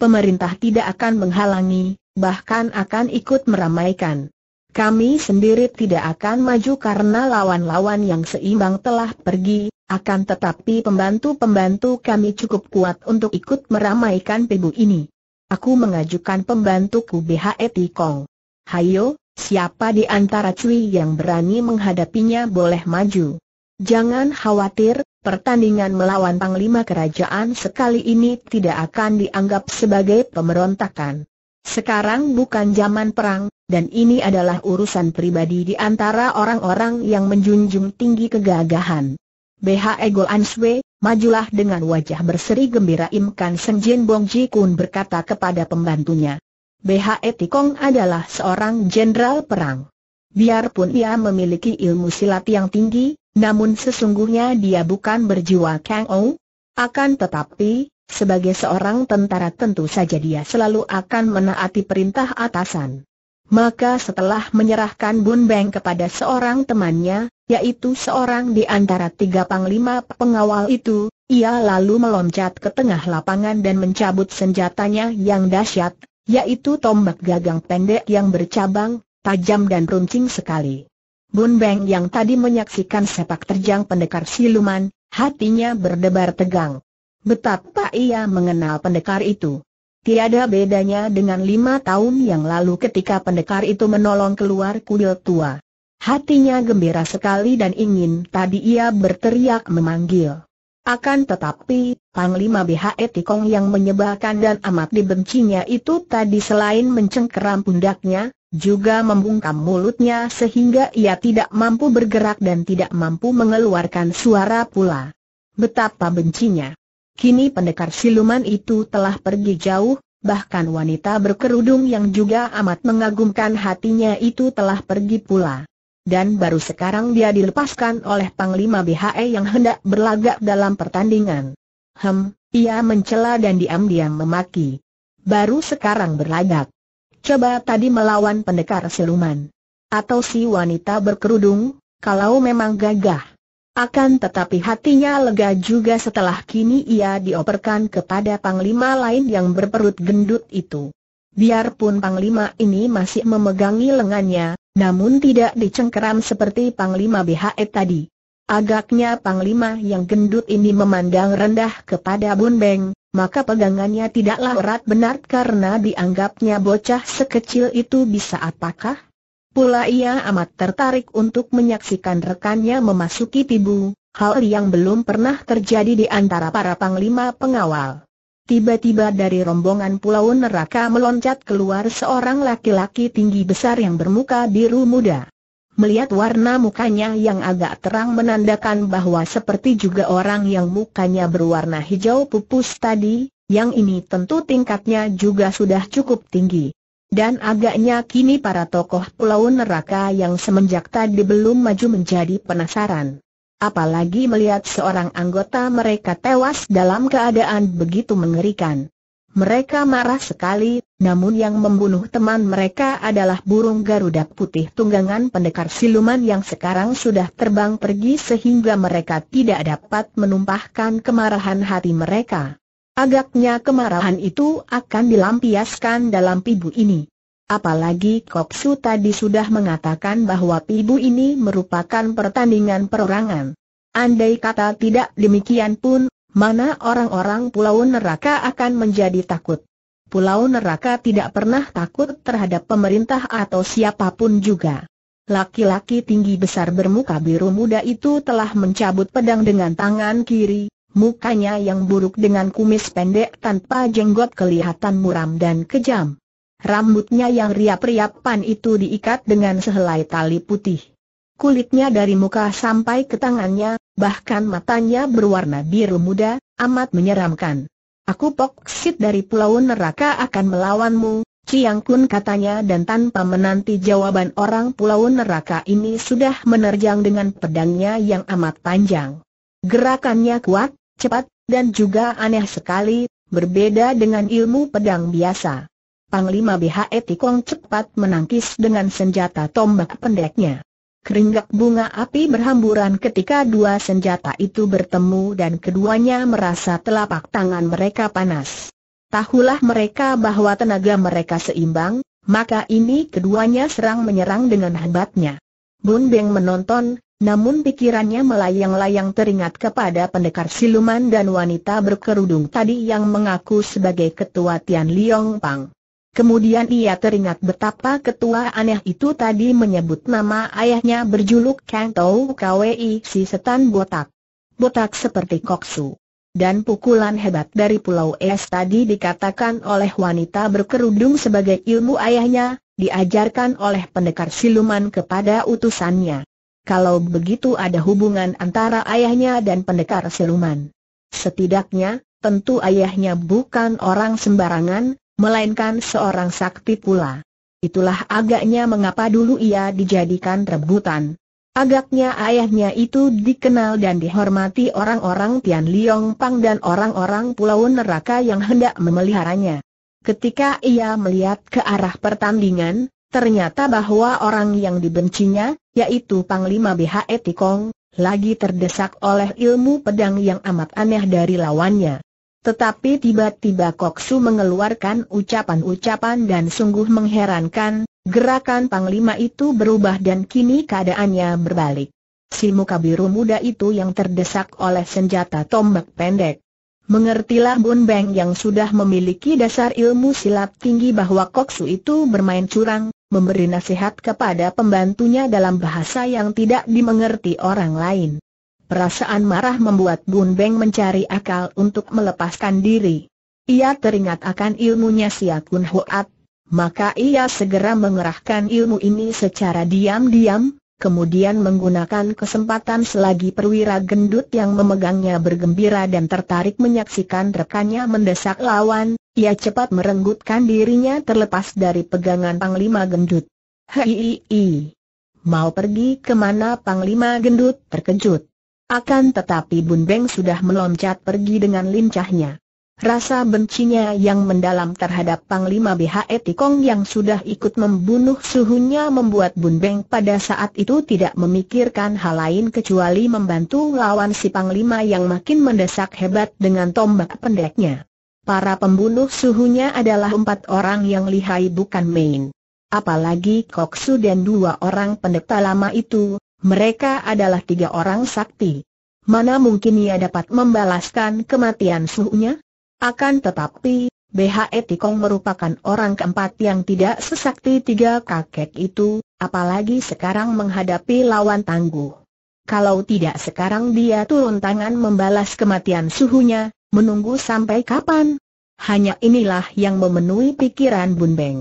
Pemerintah tidak akan menghalangi, bahkan akan ikut meramaikan. Kami sendiri tidak akan maju karena lawan-lawan yang seimbang telah pergi, akan tetapi pembantu-pembantu kami cukup kuat untuk ikut meramaikan pebu ini. Aku mengajukan pembantuku BHE Tikong. Hayo, siapa di antara cuy yang berani menghadapinya boleh maju. Jangan khawatir, pertandingan melawan Panglima Kerajaan sekali ini tidak akan dianggap sebagai pemberontakan. Sekarang bukan zaman perang, dan ini adalah urusan pribadi di antara orang-orang yang menjunjung tinggi kegagahan. BH Go Answe, majulah dengan wajah berseri gembira Im Kan Seng Jin Bong Ji Kun berkata kepada pembantunya. BHE Kong adalah seorang jenderal perang. Biarpun ia memiliki ilmu silat yang tinggi, namun sesungguhnya dia bukan berjiwa Kang Ou. Akan tetapi, sebagai seorang tentara tentu saja dia selalu akan menaati perintah atasan. Maka setelah menyerahkan Bun Beng kepada seorang temannya, yaitu seorang di antara tiga panglima pengawal itu, ia lalu meloncat ke tengah lapangan dan mencabut senjatanya yang dahsyat, yaitu tombak gagang pendek yang bercabang, tajam dan runcing sekali. Bun Beng yang tadi menyaksikan sepak terjang pendekar siluman, hatinya berdebar tegang. Betapa ia mengenal pendekar itu. Tiada bedanya dengan lima tahun yang lalu ketika pendekar itu menolong keluar kuil tua. Hatinya gembira sekali dan ingin tadi ia berteriak memanggil. Akan tetapi, Panglima BHE Tikong yang menyebalkan dan amat dibencinya itu tadi selain mencengkeram pundaknya, juga membungkam mulutnya sehingga ia tidak mampu bergerak dan tidak mampu mengeluarkan suara pula. Betapa bencinya. Kini pendekar siluman itu telah pergi jauh, bahkan wanita berkerudung yang juga amat mengagumkan hatinya itu telah pergi pula. Dan baru sekarang dia dilepaskan oleh Panglima BHE yang hendak berlagak dalam pertandingan. Hem, ia mencela dan diam-diam memaki. Baru sekarang berlagak. Coba tadi melawan pendekar siluman. Atau si wanita berkerudung, kalau memang gagah. Akan tetapi hatinya lega juga setelah kini ia dioperkan kepada panglima lain yang berperut gendut itu. Biarpun panglima ini masih memegangi lengannya, namun tidak dicengkeram seperti panglima BHE tadi. Agaknya panglima yang gendut ini memandang rendah kepada Bun Beng, maka pegangannya tidaklah erat benar karena dianggapnya bocah sekecil itu bisa apakah? Pula ia amat tertarik untuk menyaksikan rekannya memasuki tibu, hal yang belum pernah terjadi di antara para panglima pengawal. Tiba-tiba dari rombongan pulau neraka meloncat keluar seorang laki-laki tinggi besar yang bermuka biru muda. Melihat warna mukanya yang agak terang menandakan bahwa seperti juga orang yang mukanya berwarna hijau pupus tadi, yang ini tentu tingkatnya juga sudah cukup tinggi. Dan agaknya kini para tokoh pulau neraka yang semenjak tadi belum maju menjadi penasaran. Apalagi melihat seorang anggota mereka tewas dalam keadaan begitu mengerikan. Mereka marah sekali, namun yang membunuh teman mereka adalah burung Garuda Putih tunggangan pendekar siluman yang sekarang sudah terbang pergi sehingga mereka tidak dapat menumpahkan kemarahan hati mereka. Agaknya kemarahan itu akan dilampiaskan dalam pibu ini. Apalagi Su tadi sudah mengatakan bahwa pibu ini merupakan pertandingan perorangan. Andai kata tidak demikian pun, mana orang-orang pulau neraka akan menjadi takut. Pulau neraka tidak pernah takut terhadap pemerintah atau siapapun juga. Laki-laki tinggi besar bermuka biru muda itu telah mencabut pedang dengan tangan kiri, mukanya yang buruk dengan kumis pendek tanpa jenggot kelihatan muram dan kejam. Rambutnya yang riap-riapan itu diikat dengan sehelai tali putih. Kulitnya dari muka sampai ke tangannya, bahkan matanya berwarna biru muda, amat menyeramkan. Aku poksit dari pulau neraka akan melawanmu, Ciang Kun katanya dan tanpa menanti jawaban orang pulau neraka ini sudah menerjang dengan pedangnya yang amat panjang. Gerakannya kuat, cepat, dan juga aneh sekali, berbeda dengan ilmu pedang biasa. Panglima BHE Tikong cepat menangkis dengan senjata tombak pendeknya. Keringgak bunga api berhamburan ketika dua senjata itu bertemu dan keduanya merasa telapak tangan mereka panas. Tahulah mereka bahwa tenaga mereka seimbang, maka ini keduanya serang menyerang dengan hebatnya. Bun Beng menonton, namun pikirannya melayang-layang teringat kepada pendekar siluman dan wanita berkerudung tadi yang mengaku sebagai ketua Tian Liong Pang. Kemudian ia teringat betapa ketua aneh itu tadi menyebut nama ayahnya berjuluk Kang Tau Kwei, si setan botak. Botak seperti koksu. Dan pukulan hebat dari Pulau Es tadi dikatakan oleh wanita berkerudung sebagai ilmu ayahnya, diajarkan oleh pendekar siluman kepada utusannya. Kalau begitu ada hubungan antara ayahnya dan pendekar siluman. Setidaknya, tentu ayahnya bukan orang sembarangan, melainkan seorang sakti pula. Itulah agaknya mengapa dulu ia dijadikan rebutan. Agaknya ayahnya itu dikenal dan dihormati orang-orang Tian Liong Pang dan orang-orang Pulau Neraka yang hendak memeliharanya. Ketika ia melihat ke arah pertandingan, Ternyata bahwa orang yang dibencinya, yaitu Panglima BHE Tikong, lagi terdesak oleh ilmu pedang yang amat aneh dari lawannya. Tetapi tiba-tiba Koksu mengeluarkan ucapan-ucapan dan sungguh mengherankan, gerakan Panglima itu berubah dan kini keadaannya berbalik. Si muka biru muda itu yang terdesak oleh senjata tombak pendek. Mengertilah Bun Beng yang sudah memiliki dasar ilmu silat tinggi bahwa Koksu itu bermain curang, memberi nasihat kepada pembantunya dalam bahasa yang tidak dimengerti orang lain. Perasaan marah membuat Bun Beng mencari akal untuk melepaskan diri. Ia teringat akan ilmunya siakun huat, maka ia segera mengerahkan ilmu ini secara diam-diam, kemudian menggunakan kesempatan selagi perwira gendut yang memegangnya bergembira dan tertarik menyaksikan rekannya mendesak lawan, ia cepat merenggutkan dirinya terlepas dari pegangan Panglima Gendut. Hei, mau pergi kemana Panglima Gendut terkejut. Akan tetapi Bun Beng sudah meloncat pergi dengan lincahnya. Rasa bencinya yang mendalam terhadap Panglima BHE Tikong yang sudah ikut membunuh suhunya membuat Bun Beng pada saat itu tidak memikirkan hal lain kecuali membantu lawan si Panglima yang makin mendesak hebat dengan tombak pendeknya. Para pembunuh suhunya adalah empat orang yang lihai bukan main. Apalagi Kok Su dan dua orang pendeta lama itu, mereka adalah tiga orang sakti. Mana mungkin ia dapat membalaskan kematian suhunya? Akan tetapi, BHE Tikong merupakan orang keempat yang tidak sesakti tiga kakek itu, apalagi sekarang menghadapi lawan tangguh. Kalau tidak sekarang dia turun tangan membalas kematian suhunya, menunggu sampai kapan? Hanya inilah yang memenuhi pikiran Bun Beng.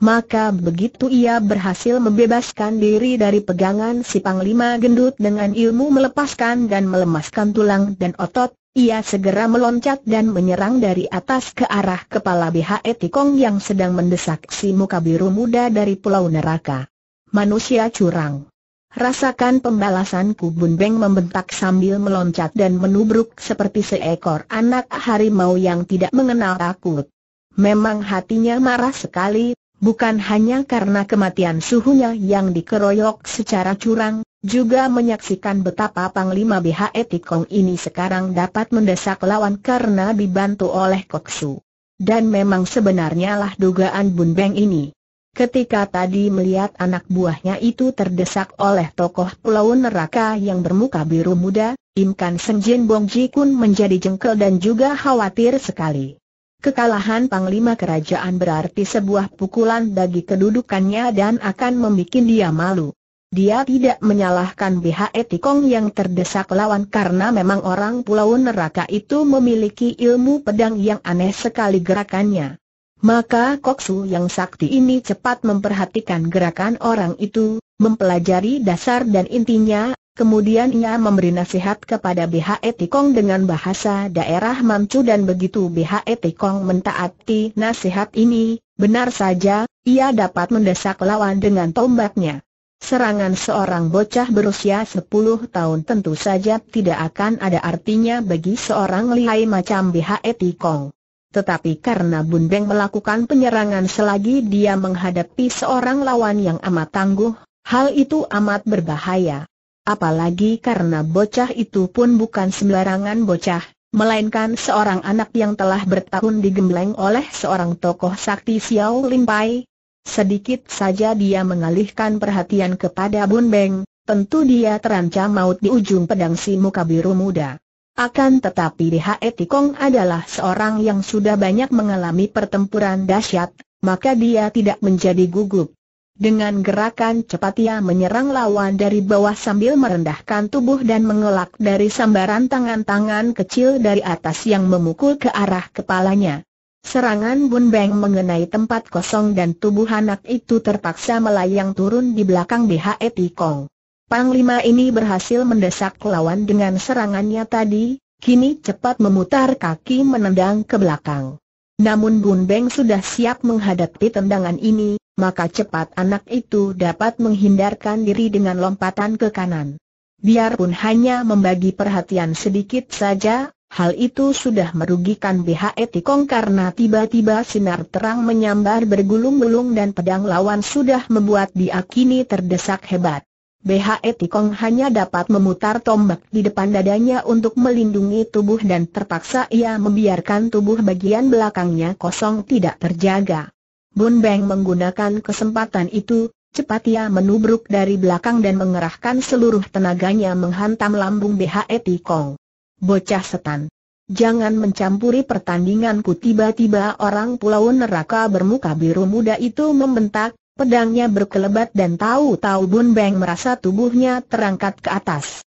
Maka begitu ia berhasil membebaskan diri dari pegangan si Panglima Gendut dengan ilmu melepaskan dan melemaskan tulang dan otot, ia segera meloncat dan menyerang dari atas ke arah kepala BHE Tikong yang sedang mendesak si muka biru muda dari pulau neraka. Manusia curang. Rasakan pembalasanku Bun Beng membentak sambil meloncat dan menubruk seperti seekor anak harimau yang tidak mengenal takut. Memang hatinya marah sekali, bukan hanya karena kematian suhunya yang dikeroyok secara curang, juga menyaksikan betapa Panglima BHE Tikong ini sekarang dapat mendesak lawan karena dibantu oleh Koksu. Dan memang sebenarnya lah dugaan Bun Beng ini. Ketika tadi melihat anak buahnya itu terdesak oleh tokoh pulau neraka yang bermuka biru muda, Imkan Senjin Bong Ji Kun menjadi jengkel dan juga khawatir sekali. Kekalahan Panglima Kerajaan berarti sebuah pukulan bagi kedudukannya dan akan membuat dia malu. Dia tidak menyalahkan BHE Tikong yang terdesak lawan karena memang orang pulau neraka itu memiliki ilmu pedang yang aneh sekali gerakannya. Maka Koksu yang sakti ini cepat memperhatikan gerakan orang itu, mempelajari dasar dan intinya, kemudian ia memberi nasihat kepada BHE Tikong dengan bahasa daerah Mancu dan begitu BHE Tikong mentaati nasihat ini, benar saja, ia dapat mendesak lawan dengan tombaknya. Serangan seorang bocah berusia 10 tahun tentu saja tidak akan ada artinya bagi seorang lihai macam BHE Tikong. Tetapi karena Bun Beng melakukan penyerangan selagi dia menghadapi seorang lawan yang amat tangguh, hal itu amat berbahaya. Apalagi karena bocah itu pun bukan sembarangan bocah, melainkan seorang anak yang telah bertahun digembleng oleh seorang tokoh sakti Xiao Limpai, Sedikit saja dia mengalihkan perhatian kepada Bun Beng, tentu dia terancam maut di ujung pedang si muka biru muda. Akan tetapi di Hae Tikong adalah seorang yang sudah banyak mengalami pertempuran dahsyat, maka dia tidak menjadi gugup. Dengan gerakan cepat ia menyerang lawan dari bawah sambil merendahkan tubuh dan mengelak dari sambaran tangan-tangan kecil dari atas yang memukul ke arah kepalanya. Serangan Bun Beng mengenai tempat kosong dan tubuh anak itu terpaksa melayang turun di belakang BHE Tikong. Panglima ini berhasil mendesak lawan dengan serangannya tadi, kini cepat memutar kaki menendang ke belakang. Namun Bun Beng sudah siap menghadapi tendangan ini, maka cepat anak itu dapat menghindarkan diri dengan lompatan ke kanan. Biarpun hanya membagi perhatian sedikit saja, Hal itu sudah merugikan BHE Tikong karena tiba-tiba sinar terang menyambar bergulung-gulung dan pedang lawan sudah membuat dia kini terdesak hebat. BHE Tikong hanya dapat memutar tombak di depan dadanya untuk melindungi tubuh dan terpaksa ia membiarkan tubuh bagian belakangnya kosong tidak terjaga. Bun Beng menggunakan kesempatan itu, cepat ia menubruk dari belakang dan mengerahkan seluruh tenaganya menghantam lambung BHE Tikong. Bocah setan. Jangan mencampuri pertandinganku tiba-tiba orang pulau neraka bermuka biru muda itu membentak, pedangnya berkelebat dan tahu-tahu Bun Beng merasa tubuhnya terangkat ke atas.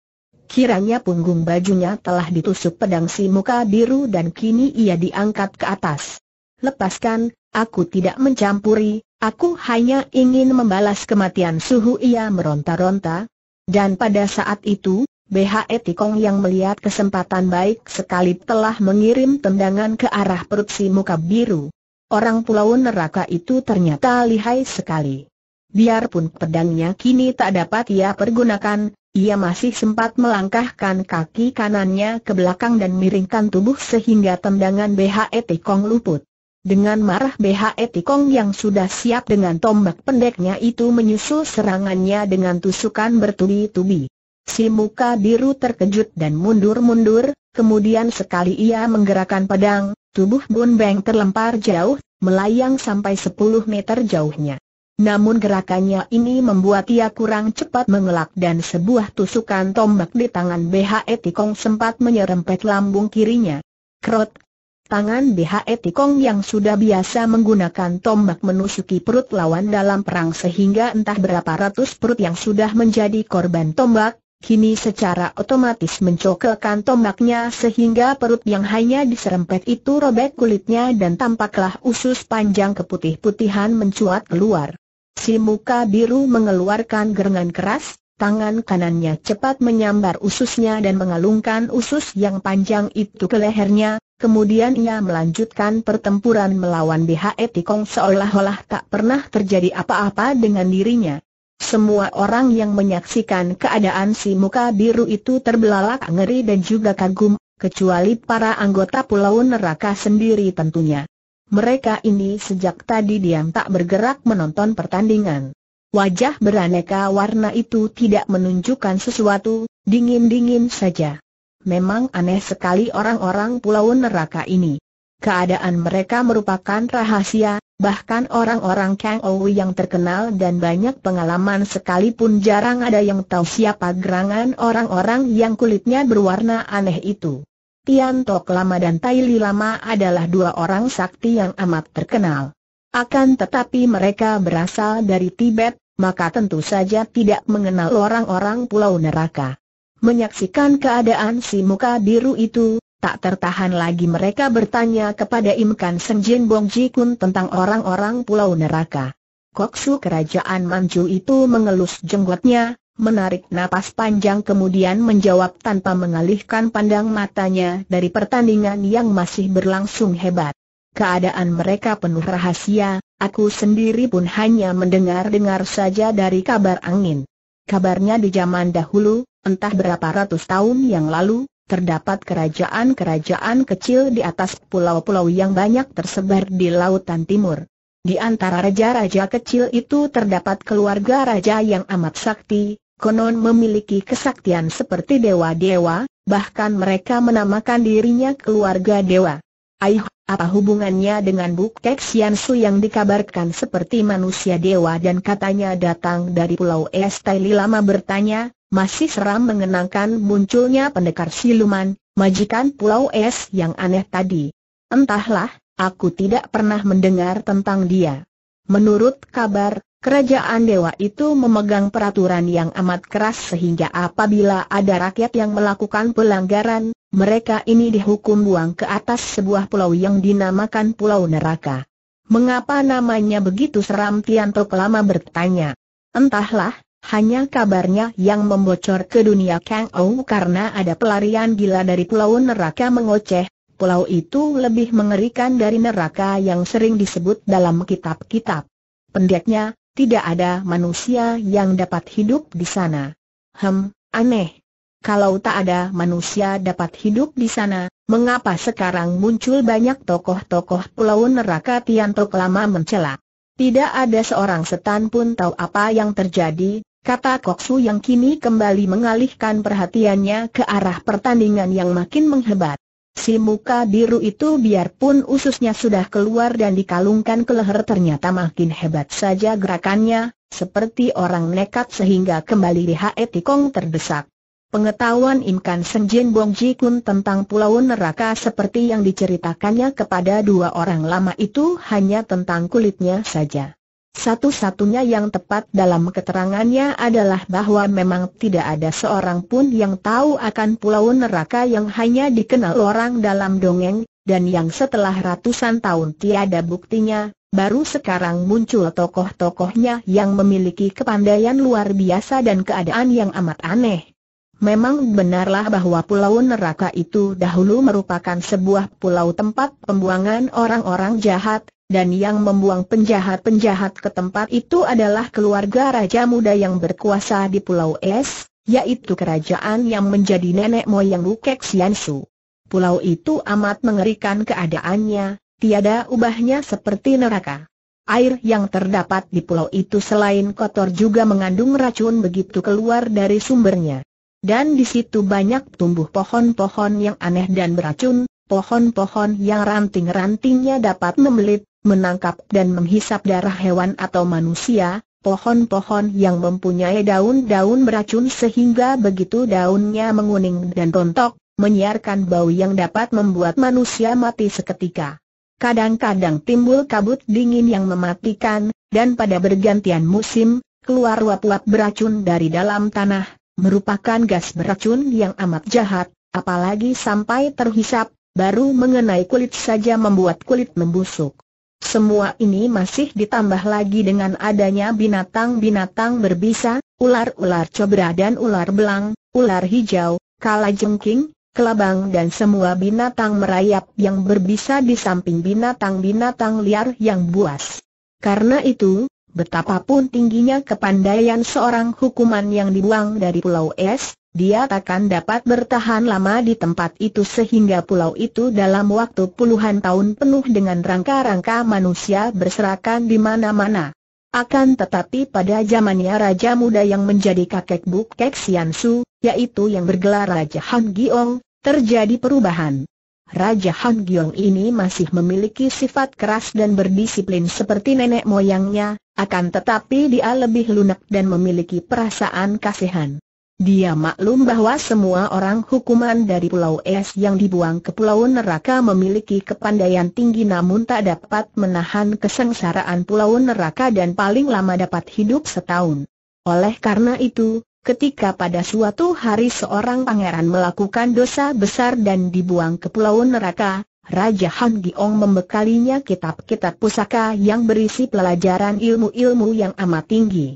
Kiranya punggung bajunya telah ditusuk pedang si muka biru dan kini ia diangkat ke atas. Lepaskan, aku tidak mencampuri, aku hanya ingin membalas kematian suhu ia meronta-ronta. Dan pada saat itu, BHE Tikong yang melihat kesempatan baik sekali telah mengirim tendangan ke arah perut si muka biru. Orang pulau neraka itu ternyata lihai sekali. Biarpun pedangnya kini tak dapat ia pergunakan, ia masih sempat melangkahkan kaki kanannya ke belakang dan miringkan tubuh sehingga tendangan BHE Tikong luput. Dengan marah BHE Tikong yang sudah siap dengan tombak pendeknya itu menyusul serangannya dengan tusukan bertubi-tubi. Si muka biru terkejut dan mundur-mundur, kemudian sekali ia menggerakkan pedang, tubuh Bun Beng terlempar jauh, melayang sampai 10 meter jauhnya. Namun gerakannya ini membuat ia kurang cepat mengelak dan sebuah tusukan tombak di tangan BHE Tikong sempat menyerempet lambung kirinya. Krot! Tangan BHE Tikong yang sudah biasa menggunakan tombak menusuki perut lawan dalam perang sehingga entah berapa ratus perut yang sudah menjadi korban tombak, kini secara otomatis mencokelkan tombaknya sehingga perut yang hanya diserempet itu robek kulitnya dan tampaklah usus panjang keputih-putihan mencuat keluar. Si muka biru mengeluarkan gerengan keras, tangan kanannya cepat menyambar ususnya dan mengalungkan usus yang panjang itu ke lehernya, Kemudian ia melanjutkan pertempuran melawan BHE Tikong seolah-olah tak pernah terjadi apa-apa dengan dirinya. Semua orang yang menyaksikan keadaan si muka biru itu terbelalak ngeri dan juga kagum, kecuali para anggota Pulau Neraka sendiri tentunya. Mereka ini sejak tadi diam tak bergerak menonton pertandingan. Wajah beraneka warna itu tidak menunjukkan sesuatu, dingin-dingin saja. Memang aneh sekali orang-orang Pulau Neraka ini. Keadaan mereka merupakan rahasia, bahkan orang-orang Kang Ou yang terkenal dan banyak pengalaman sekalipun jarang ada yang tahu siapa gerangan orang-orang yang kulitnya berwarna aneh itu. Tian Tok Lama dan Tai Li Lama adalah dua orang sakti yang amat terkenal. Akan tetapi mereka berasal dari Tibet, maka tentu saja tidak mengenal orang-orang Pulau Neraka. Menyaksikan keadaan si muka biru itu, Tak tertahan lagi mereka bertanya kepada Imkan Senjin Bong Ji Kun tentang orang-orang Pulau Neraka. Koksu kerajaan Manju itu mengelus jenggotnya, menarik napas panjang kemudian menjawab tanpa mengalihkan pandang matanya dari pertandingan yang masih berlangsung hebat. Keadaan mereka penuh rahasia, aku sendiri pun hanya mendengar-dengar saja dari kabar angin. Kabarnya di zaman dahulu, entah berapa ratus tahun yang lalu, terdapat kerajaan-kerajaan kecil di atas pulau-pulau yang banyak tersebar di lautan timur. Di antara raja-raja kecil itu terdapat keluarga raja yang amat sakti, konon memiliki kesaktian seperti dewa-dewa, bahkan mereka menamakan dirinya keluarga dewa. Aih, apa hubungannya dengan Bukek Su yang dikabarkan seperti manusia dewa dan katanya datang dari Pulau Estai lama bertanya, masih seram mengenangkan munculnya pendekar siluman, majikan pulau es yang aneh tadi. Entahlah, aku tidak pernah mendengar tentang dia. Menurut kabar, kerajaan dewa itu memegang peraturan yang amat keras sehingga apabila ada rakyat yang melakukan pelanggaran, mereka ini dihukum buang ke atas sebuah pulau yang dinamakan Pulau Neraka. Mengapa namanya begitu seram Tianto Kelama bertanya. Entahlah, hanya kabarnya yang membocor ke dunia Kang Ou karena ada pelarian gila dari pulau neraka mengoceh, pulau itu lebih mengerikan dari neraka yang sering disebut dalam kitab-kitab. Pendeknya, tidak ada manusia yang dapat hidup di sana. Hem, aneh. Kalau tak ada manusia dapat hidup di sana, mengapa sekarang muncul banyak tokoh-tokoh pulau neraka Tiantok lama mencela? Tidak ada seorang setan pun tahu apa yang terjadi, kata Koksu yang kini kembali mengalihkan perhatiannya ke arah pertandingan yang makin menghebat. Si muka biru itu biarpun ususnya sudah keluar dan dikalungkan ke leher ternyata makin hebat saja gerakannya, seperti orang nekat sehingga kembali di H.E. Tikong terdesak. Pengetahuan Imkan Senjin Bong Ji Kun tentang Pulau Neraka seperti yang diceritakannya kepada dua orang lama itu hanya tentang kulitnya saja. Satu-satunya yang tepat dalam keterangannya adalah bahwa memang tidak ada seorang pun yang tahu akan pulau neraka yang hanya dikenal orang dalam dongeng, dan yang setelah ratusan tahun tiada buktinya, baru sekarang muncul tokoh-tokohnya yang memiliki kepandaian luar biasa dan keadaan yang amat aneh. Memang benarlah bahwa pulau neraka itu dahulu merupakan sebuah pulau tempat pembuangan orang-orang jahat, dan yang membuang penjahat-penjahat ke tempat itu adalah keluarga Raja Muda yang berkuasa di Pulau Es, yaitu kerajaan yang menjadi nenek moyang Lukek Siansu. Pulau itu amat mengerikan keadaannya, tiada ubahnya seperti neraka. Air yang terdapat di pulau itu selain kotor juga mengandung racun begitu keluar dari sumbernya. Dan di situ banyak tumbuh pohon-pohon yang aneh dan beracun, pohon-pohon yang ranting-rantingnya dapat membelit, menangkap dan menghisap darah hewan atau manusia, pohon-pohon yang mempunyai daun-daun beracun sehingga begitu daunnya menguning dan rontok, menyiarkan bau yang dapat membuat manusia mati seketika. Kadang-kadang timbul kabut dingin yang mematikan, dan pada bergantian musim, keluar wap-wap beracun dari dalam tanah, merupakan gas beracun yang amat jahat, apalagi sampai terhisap, baru mengenai kulit saja membuat kulit membusuk. Semua ini masih ditambah lagi dengan adanya binatang-binatang berbisa, ular-ular cobra dan ular belang, ular hijau, kalajengking, kelabang dan semua binatang merayap yang berbisa di samping binatang-binatang liar yang buas. Karena itu, betapapun tingginya kepandaian seorang hukuman yang dibuang dari Pulau Es, dia takkan dapat bertahan lama di tempat itu sehingga pulau itu dalam waktu puluhan tahun penuh dengan rangka-rangka manusia berserakan di mana-mana. Akan tetapi pada zamannya Raja Muda yang menjadi kakek Buk Kek Sian Su, yaitu yang bergelar Raja Han Giong, terjadi perubahan. Raja Han Giong ini masih memiliki sifat keras dan berdisiplin seperti nenek moyangnya, akan tetapi dia lebih lunak dan memiliki perasaan kasihan. Dia maklum bahwa semua orang hukuman dari Pulau Es yang dibuang ke Pulau Neraka memiliki kepandaian tinggi namun tak dapat menahan kesengsaraan Pulau Neraka dan paling lama dapat hidup setahun. Oleh karena itu, ketika pada suatu hari seorang pangeran melakukan dosa besar dan dibuang ke Pulau Neraka, Raja Han Giong membekalinya kitab-kitab pusaka yang berisi pelajaran ilmu-ilmu yang amat tinggi.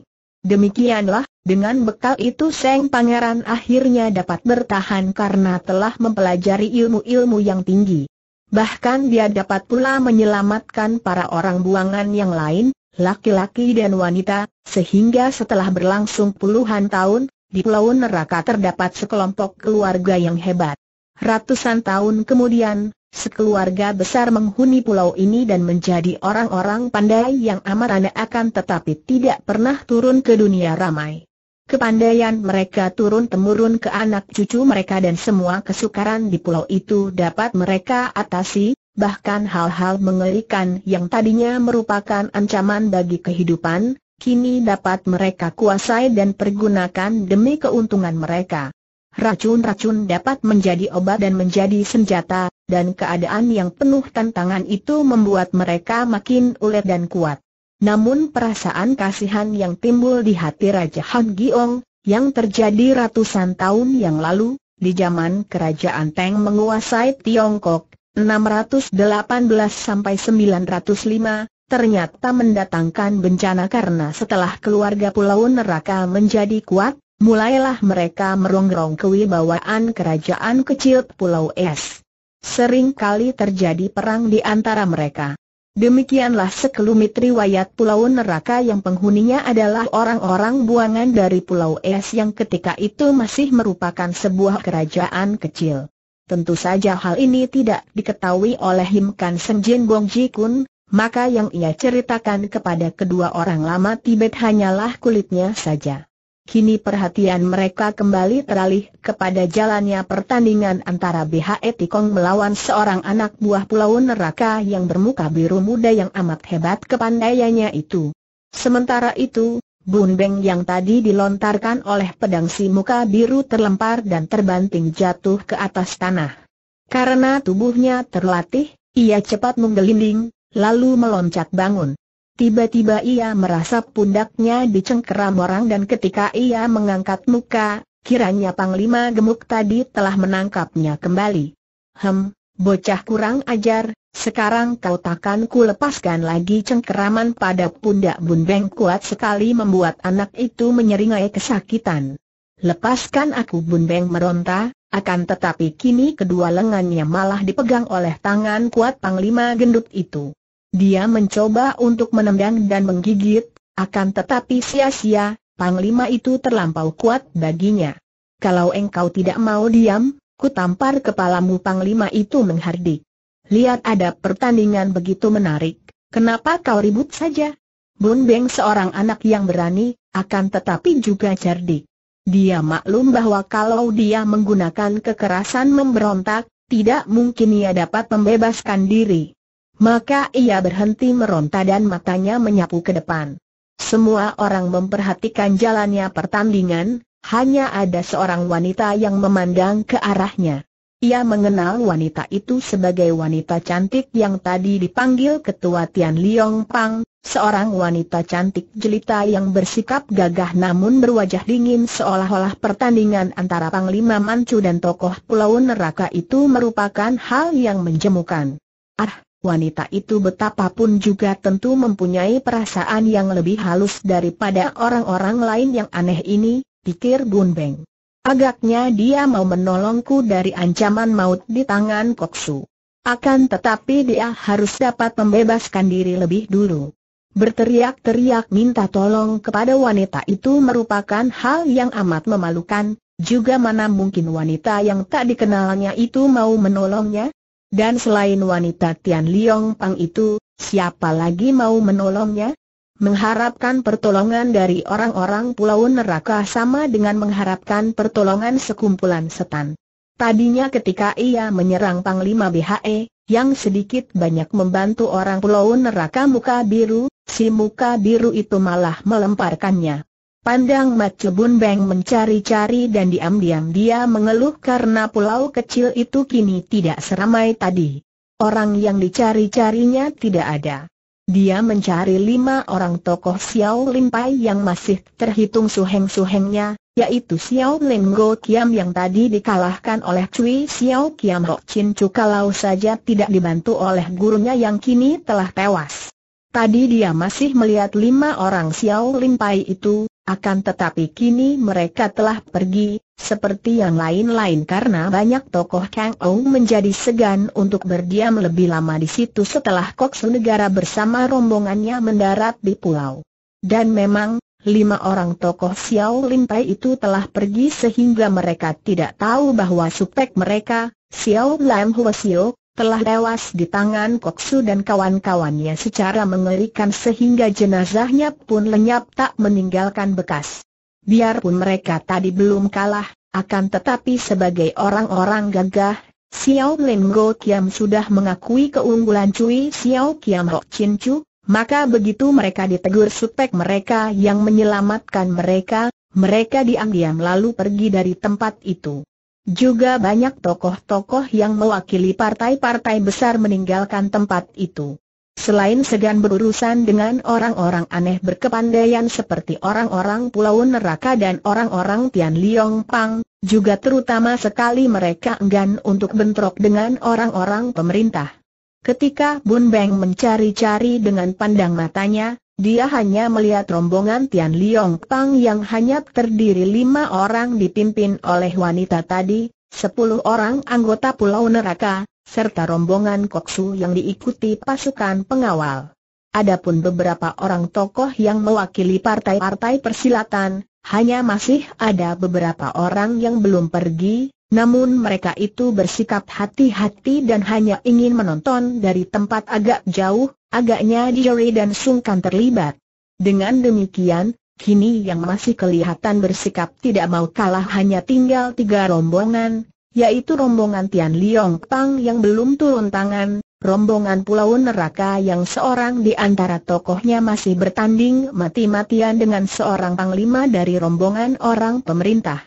Demikianlah, dengan bekal itu Seng Pangeran akhirnya dapat bertahan karena telah mempelajari ilmu-ilmu yang tinggi. Bahkan dia dapat pula menyelamatkan para orang buangan yang lain, laki-laki dan wanita, sehingga setelah berlangsung puluhan tahun, di pulau neraka terdapat sekelompok keluarga yang hebat. Ratusan tahun kemudian, Sekeluarga besar menghuni pulau ini dan menjadi orang-orang pandai yang amarana akan tetapi tidak pernah turun ke dunia ramai. Kepandaian mereka turun-temurun ke anak cucu mereka dan semua kesukaran di pulau itu dapat mereka atasi, bahkan hal-hal mengerikan yang tadinya merupakan ancaman bagi kehidupan, kini dapat mereka kuasai dan pergunakan demi keuntungan mereka. Racun-racun dapat menjadi obat dan menjadi senjata, dan keadaan yang penuh tantangan itu membuat mereka makin ulet dan kuat. Namun perasaan kasihan yang timbul di hati Raja Han Giong, yang terjadi ratusan tahun yang lalu, di zaman kerajaan Teng menguasai Tiongkok, 618 905, ternyata mendatangkan bencana karena setelah keluarga Pulau Neraka menjadi kuat, mulailah mereka merongrong kewibawaan kerajaan kecil Pulau Es. Sering kali terjadi perang di antara mereka. Demikianlah sekelumit riwayat Pulau Neraka yang penghuninya adalah orang-orang buangan dari Pulau Es yang ketika itu masih merupakan sebuah kerajaan kecil. Tentu saja hal ini tidak diketahui oleh Him Kan Seng Jin Bong Ji Kun, maka yang ia ceritakan kepada kedua orang lama Tibet hanyalah kulitnya saja. Kini perhatian mereka kembali teralih kepada jalannya pertandingan antara BHE Tikong melawan seorang anak buah pulau neraka yang bermuka biru muda yang amat hebat kepandaiannya itu. Sementara itu, Beng yang tadi dilontarkan oleh pedang si muka biru terlempar dan terbanting jatuh ke atas tanah. Karena tubuhnya terlatih, ia cepat menggelinding, lalu meloncat bangun. Tiba-tiba ia merasa pundaknya dicengkeram orang dan ketika ia mengangkat muka, kiranya Panglima Gemuk tadi telah menangkapnya kembali. Hem, bocah kurang ajar, sekarang kau takkan ku lepaskan lagi cengkeraman pada pundak Bun Beng kuat sekali membuat anak itu menyeringai kesakitan. Lepaskan aku Bun Beng meronta, akan tetapi kini kedua lengannya malah dipegang oleh tangan kuat Panglima Gendut itu. Dia mencoba untuk menendang dan menggigit, akan tetapi sia-sia, panglima itu terlampau kuat baginya. Kalau engkau tidak mau diam, ku tampar kepalamu panglima itu menghardik. Lihat ada pertandingan begitu menarik, kenapa kau ribut saja? Bun Beng seorang anak yang berani, akan tetapi juga cerdik. Dia maklum bahwa kalau dia menggunakan kekerasan memberontak, tidak mungkin ia dapat membebaskan diri. Maka ia berhenti meronta dan matanya menyapu ke depan. Semua orang memperhatikan jalannya pertandingan, hanya ada seorang wanita yang memandang ke arahnya. Ia mengenal wanita itu sebagai wanita cantik yang tadi dipanggil ketua Tian Liong Pang, seorang wanita cantik jelita yang bersikap gagah namun berwajah dingin seolah-olah pertandingan antara Panglima Mancu dan tokoh Pulau Neraka itu merupakan hal yang menjemukan. Ah, wanita itu betapapun juga tentu mempunyai perasaan yang lebih halus daripada orang-orang lain yang aneh ini, pikir Bun Beng. Agaknya dia mau menolongku dari ancaman maut di tangan Koksu. Akan tetapi dia harus dapat membebaskan diri lebih dulu. Berteriak-teriak minta tolong kepada wanita itu merupakan hal yang amat memalukan, juga mana mungkin wanita yang tak dikenalnya itu mau menolongnya, dan selain wanita Tian Liong Pang itu, siapa lagi mau menolongnya? Mengharapkan pertolongan dari orang-orang pulau neraka sama dengan mengharapkan pertolongan sekumpulan setan. Tadinya ketika ia menyerang Panglima BHE, yang sedikit banyak membantu orang pulau neraka muka biru, si muka biru itu malah melemparkannya. Pandang Macu Bun Beng mencari-cari dan diam-diam dia mengeluh karena pulau kecil itu kini tidak seramai tadi. Orang yang dicari-carinya tidak ada. Dia mencari lima orang tokoh Xiao Lin yang masih terhitung suheng-suhengnya, yaitu Xiao Lin Go Kiam yang tadi dikalahkan oleh Cui Xiao Kiam Rok Chin Chu kalau saja tidak dibantu oleh gurunya yang kini telah tewas. Tadi dia masih melihat lima orang Xiao Lin itu, akan tetapi kini mereka telah pergi, seperti yang lain-lain karena banyak tokoh Kang Ong menjadi segan untuk berdiam lebih lama di situ setelah Koksu Negara bersama rombongannya mendarat di pulau. Dan memang, lima orang tokoh Xiao Pai itu telah pergi sehingga mereka tidak tahu bahwa supek mereka, Xiao Lam Hua Xiao, telah tewas di tangan Koksu dan kawan-kawannya secara mengerikan sehingga jenazahnya pun lenyap tak meninggalkan bekas. Biarpun mereka tadi belum kalah, akan tetapi sebagai orang-orang gagah, Xiao Lim Go Kiam sudah mengakui keunggulan Cui Xiao Kiam Ho Chin Chu, maka begitu mereka ditegur supaya mereka yang menyelamatkan mereka, mereka diam-diam lalu pergi dari tempat itu. Juga banyak tokoh-tokoh yang mewakili partai-partai besar meninggalkan tempat itu. Selain segan berurusan dengan orang-orang aneh berkepandaian seperti orang-orang Pulau Neraka dan orang-orang Tian Liong Pang, juga terutama sekali mereka enggan untuk bentrok dengan orang-orang pemerintah. Ketika Bun Beng mencari-cari dengan pandang matanya, dia hanya melihat rombongan Tian Liong Pang yang hanya terdiri lima orang dipimpin oleh wanita tadi, sepuluh orang anggota Pulau Neraka, serta rombongan Koksu yang diikuti pasukan pengawal. Adapun beberapa orang tokoh yang mewakili partai-partai persilatan, hanya masih ada beberapa orang yang belum pergi, namun mereka itu bersikap hati-hati dan hanya ingin menonton dari tempat agak jauh, agaknya Diori dan Sungkan terlibat. Dengan demikian, kini yang masih kelihatan bersikap tidak mau kalah hanya tinggal tiga rombongan, yaitu rombongan Tian Liong Pang yang belum turun tangan, rombongan Pulau Neraka yang seorang di antara tokohnya masih bertanding mati-matian dengan seorang panglima dari rombongan orang pemerintah.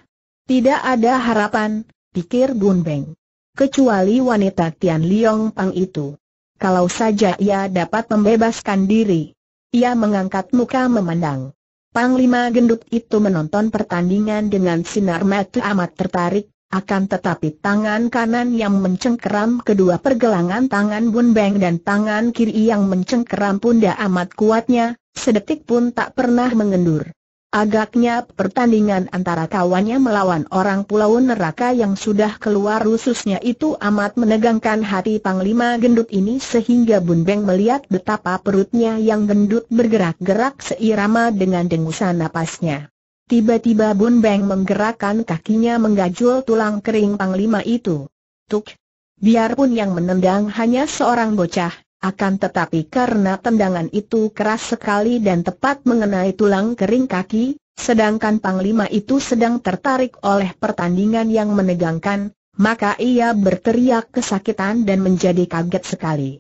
Tidak ada harapan, pikir Bun Beng. Kecuali wanita Tian Liong Pang itu. Kalau saja ia dapat membebaskan diri. Ia mengangkat muka memandang. Pang Lima gendut itu menonton pertandingan dengan sinar mata amat tertarik, akan tetapi tangan kanan yang mencengkeram kedua pergelangan tangan Bun Beng dan tangan kiri yang mencengkeram pundak amat kuatnya, sedetik pun tak pernah mengendur. Agaknya pertandingan antara kawannya melawan orang pulau neraka yang sudah keluar rususnya itu amat menegangkan hati Panglima Gendut ini sehingga Bun Beng melihat betapa perutnya yang gendut bergerak-gerak seirama dengan dengusan napasnya. Tiba-tiba Bun Beng menggerakkan kakinya menggajul tulang kering Panglima itu. Tuk! Biarpun yang menendang hanya seorang bocah, akan tetapi karena tendangan itu keras sekali dan tepat mengenai tulang kering kaki, sedangkan Panglima itu sedang tertarik oleh pertandingan yang menegangkan, maka ia berteriak kesakitan dan menjadi kaget sekali.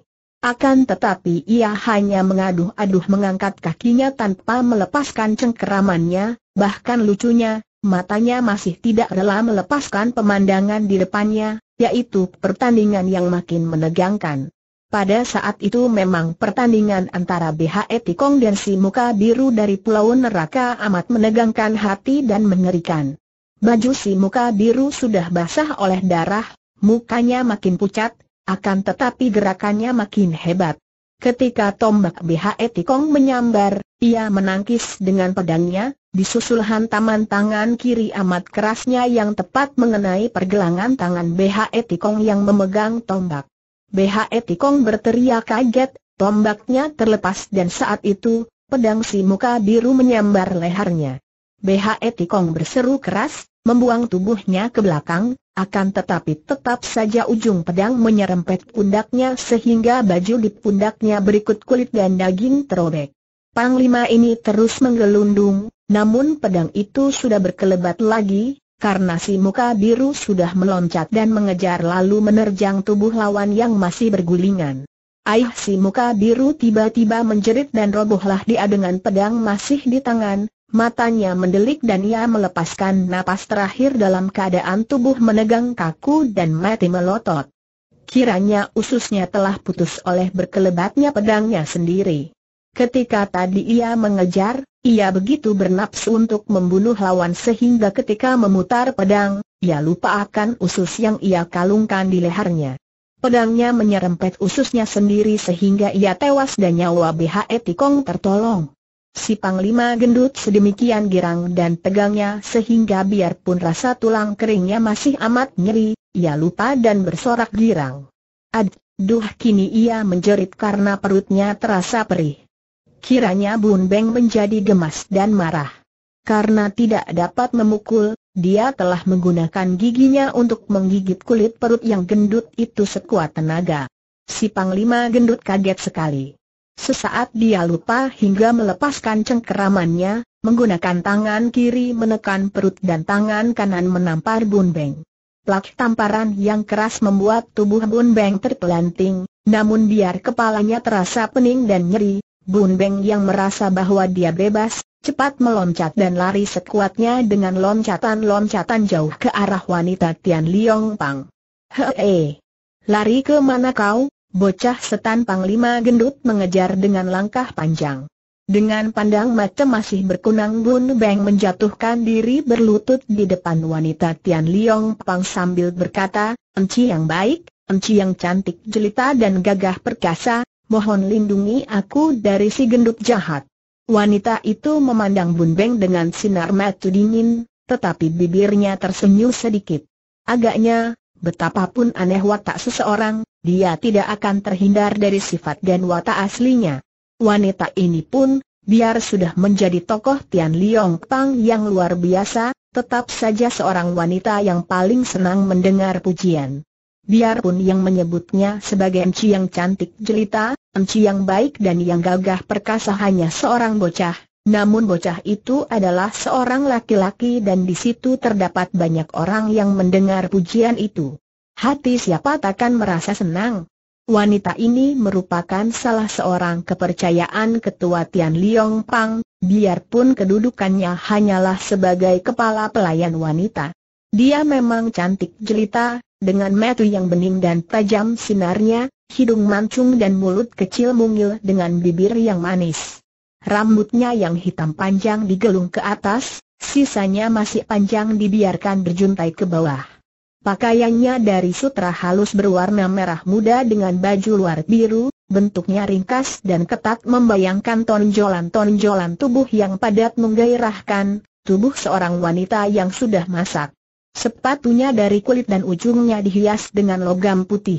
Akan tetapi ia hanya mengaduh-aduh mengangkat kakinya tanpa melepaskan cengkeramannya, bahkan lucunya, matanya masih tidak rela melepaskan pemandangan di depannya, yaitu pertandingan yang makin menegangkan. Pada saat itu memang pertandingan antara BHE Tikong dan si muka biru dari Pulau Neraka amat menegangkan hati dan mengerikan. Baju si muka biru sudah basah oleh darah, mukanya makin pucat, akan tetapi gerakannya makin hebat. Ketika tombak BHE Tikong menyambar, ia menangkis dengan pedangnya, disusul hantaman tangan kiri amat kerasnya yang tepat mengenai pergelangan tangan BHE Tikong yang memegang tombak. BHE Tikong berteriak kaget, tombaknya terlepas dan saat itu, pedang si muka biru menyambar lehernya. BHE Tikong berseru keras, membuang tubuhnya ke belakang, akan tetapi tetap saja ujung pedang menyerempet pundaknya sehingga baju di pundaknya berikut kulit dan daging terobek. Panglima ini terus menggelundung, namun pedang itu sudah berkelebat lagi, karena si muka biru sudah meloncat dan mengejar lalu menerjang tubuh lawan yang masih bergulingan. Aih si muka biru tiba-tiba menjerit dan robohlah dia dengan pedang masih di tangan, matanya mendelik dan ia melepaskan napas terakhir dalam keadaan tubuh menegang kaku dan mati melotot. Kiranya ususnya telah putus oleh berkelebatnya pedangnya sendiri. Ketika tadi ia mengejar, ia begitu bernapsu untuk membunuh lawan sehingga ketika memutar pedang, ia lupa akan usus yang ia kalungkan di lehernya. Pedangnya menyerempet ususnya sendiri sehingga ia tewas dan nyawa BHE Tikong tertolong. Si Panglima gendut sedemikian girang dan tegangnya sehingga biarpun rasa tulang keringnya masih amat nyeri, ia lupa dan bersorak girang. Aduh, kini ia menjerit karena perutnya terasa perih. Kiranya Bun Beng menjadi gemas dan marah. Karena tidak dapat memukul, dia telah menggunakan giginya untuk menggigit kulit perut yang gendut itu sekuat tenaga. Si Panglima gendut kaget sekali. Sesaat dia lupa hingga melepaskan cengkeramannya, menggunakan tangan kiri menekan perut dan tangan kanan menampar Bun Beng. Plak tamparan yang keras membuat tubuh Bun Beng terpelanting, namun biar kepalanya terasa pening dan nyeri, Bun Beng yang merasa bahwa dia bebas, cepat meloncat dan lari sekuatnya dengan loncatan-loncatan jauh ke arah wanita Tian Liong Pang. Hei! Lari ke mana kau? Bocah setan Panglima Gendut mengejar dengan langkah panjang. Dengan pandang mata masih berkunang Bun Beng menjatuhkan diri berlutut di depan wanita Tian Liong Pang sambil berkata, Enci yang baik, Enci yang cantik jelita dan gagah perkasa, mohon lindungi aku dari si gendut jahat. Wanita itu memandang Bun Beng dengan sinar mata dingin, tetapi bibirnya tersenyum sedikit. Agaknya, betapapun aneh watak seseorang, dia tidak akan terhindar dari sifat dan watak aslinya. Wanita ini pun, biar sudah menjadi tokoh Tian Liong Pang yang luar biasa, tetap saja seorang wanita yang paling senang mendengar pujian. Biarpun yang menyebutnya sebagai Enci yang cantik jelita, Enci yang baik dan yang gagah perkasa hanya seorang bocah, namun bocah itu adalah seorang laki-laki dan di situ terdapat banyak orang yang mendengar pujian itu. Hati siapa takkan merasa senang? Wanita ini merupakan salah seorang kepercayaan ketua Tian Liong Pang, biarpun kedudukannya hanyalah sebagai kepala pelayan wanita. Dia memang cantik jelita, dengan metu yang bening dan tajam sinarnya, hidung mancung dan mulut kecil mungil dengan bibir yang manis. Rambutnya yang hitam panjang digelung ke atas, sisanya masih panjang dibiarkan berjuntai ke bawah. Pakaiannya dari sutra halus berwarna merah muda dengan baju luar biru, bentuknya ringkas dan ketat membayangkan tonjolan-tonjolan tubuh yang padat menggairahkan, tubuh seorang wanita yang sudah masak. Sepatunya dari kulit dan ujungnya dihias dengan logam putih.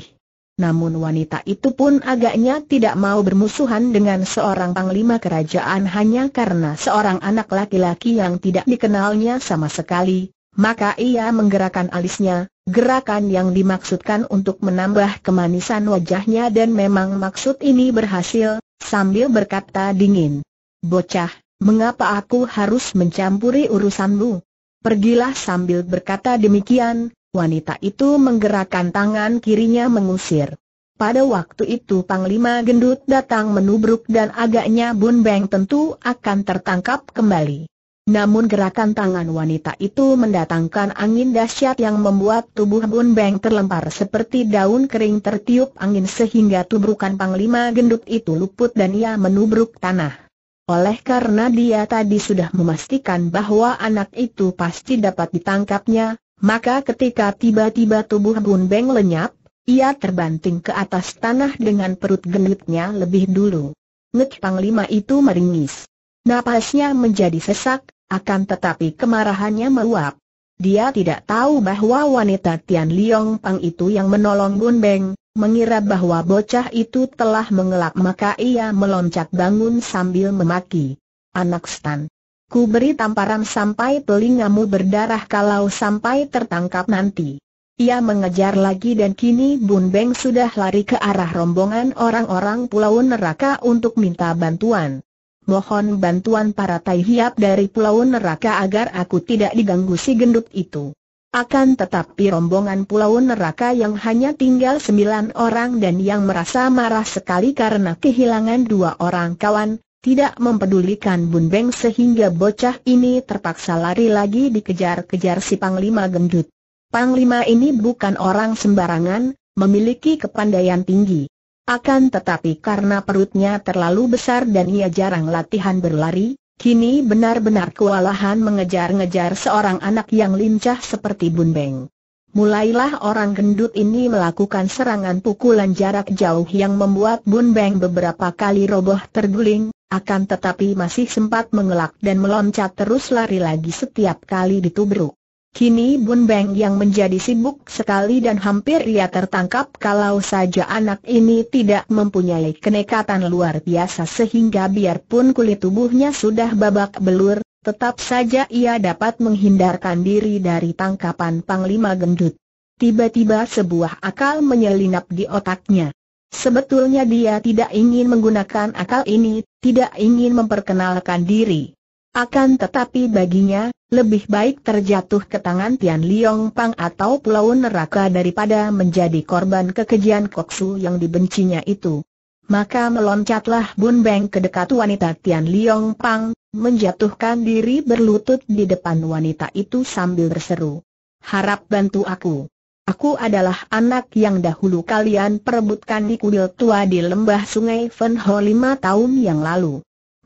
Namun wanita itu pun agaknya tidak mau bermusuhan dengan seorang panglima kerajaan hanya karena seorang anak laki-laki yang tidak dikenalnya sama sekali, maka ia menggerakkan alisnya, gerakan yang dimaksudkan untuk menambah kemanisan wajahnya dan memang maksud ini berhasil, sambil berkata dingin. Bocah, mengapa aku harus mencampuri urusanmu? Pergilah sambil berkata demikian, wanita itu menggerakkan tangan kirinya mengusir. Pada waktu itu Panglima Gendut datang menubruk dan agaknya Bun Beng tentu akan tertangkap kembali. Namun gerakan tangan wanita itu mendatangkan angin dahsyat yang membuat tubuh Bun Beng terlempar seperti daun kering tertiup angin sehingga tubrukan Panglima Gendut itu luput dan ia menubruk tanah. Oleh karena dia tadi sudah memastikan bahwa anak itu pasti dapat ditangkapnya, maka ketika tiba-tiba tubuh Bun Beng lenyap, ia terbanting ke atas tanah dengan perut genitnya lebih dulu. Ngek Panglima itu meringis. Napasnya menjadi sesak, akan tetapi kemarahannya meluap. Dia tidak tahu bahwa wanita Tian Liong Pang itu yang menolong Bun Beng, Mengira bahwa bocah itu telah mengelak maka ia meloncat bangun sambil memaki. Anak Stan. Ku beri tamparan sampai telingamu berdarah kalau sampai tertangkap nanti. Ia mengejar lagi dan kini Bun Beng sudah lari ke arah rombongan orang-orang Pulau Neraka untuk minta bantuan. Mohon bantuan para tai hiap dari Pulau Neraka agar aku tidak diganggu si gendut itu. Akan tetapi rombongan pulau neraka yang hanya tinggal sembilan orang dan yang merasa marah sekali karena kehilangan dua orang kawan, tidak mempedulikan Bun Beng sehingga bocah ini terpaksa lari lagi dikejar-kejar si Panglima Gendut. Panglima ini bukan orang sembarangan, memiliki kepandaian tinggi. Akan tetapi karena perutnya terlalu besar dan ia jarang latihan berlari, Kini benar-benar kewalahan mengejar-ngejar seorang anak yang lincah seperti Bun Beng. Mulailah orang gendut ini melakukan serangan pukulan jarak jauh yang membuat Bun Beng beberapa kali roboh terguling, akan tetapi masih sempat mengelak dan meloncat terus lari lagi setiap kali ditubruk. Kini Bun Beng yang menjadi sibuk sekali dan hampir ia tertangkap kalau saja anak ini tidak mempunyai kenekatan luar biasa sehingga biarpun kulit tubuhnya sudah babak belur, tetap saja ia dapat menghindarkan diri dari tangkapan Panglima Gendut. Tiba-tiba sebuah akal menyelinap di otaknya. Sebetulnya dia tidak ingin menggunakan akal ini, tidak ingin memperkenalkan diri. Akan tetapi baginya, lebih baik terjatuh ke tangan Tian Liong Pang atau pulau neraka daripada menjadi korban kekejian Koksu yang dibencinya itu. Maka meloncatlah Bun Beng ke dekat wanita Tian Liong Pang, menjatuhkan diri berlutut di depan wanita itu sambil berseru. Harap bantu aku. Aku adalah anak yang dahulu kalian perebutkan di kudil tua di lembah sungai Fen Ho lima tahun yang lalu.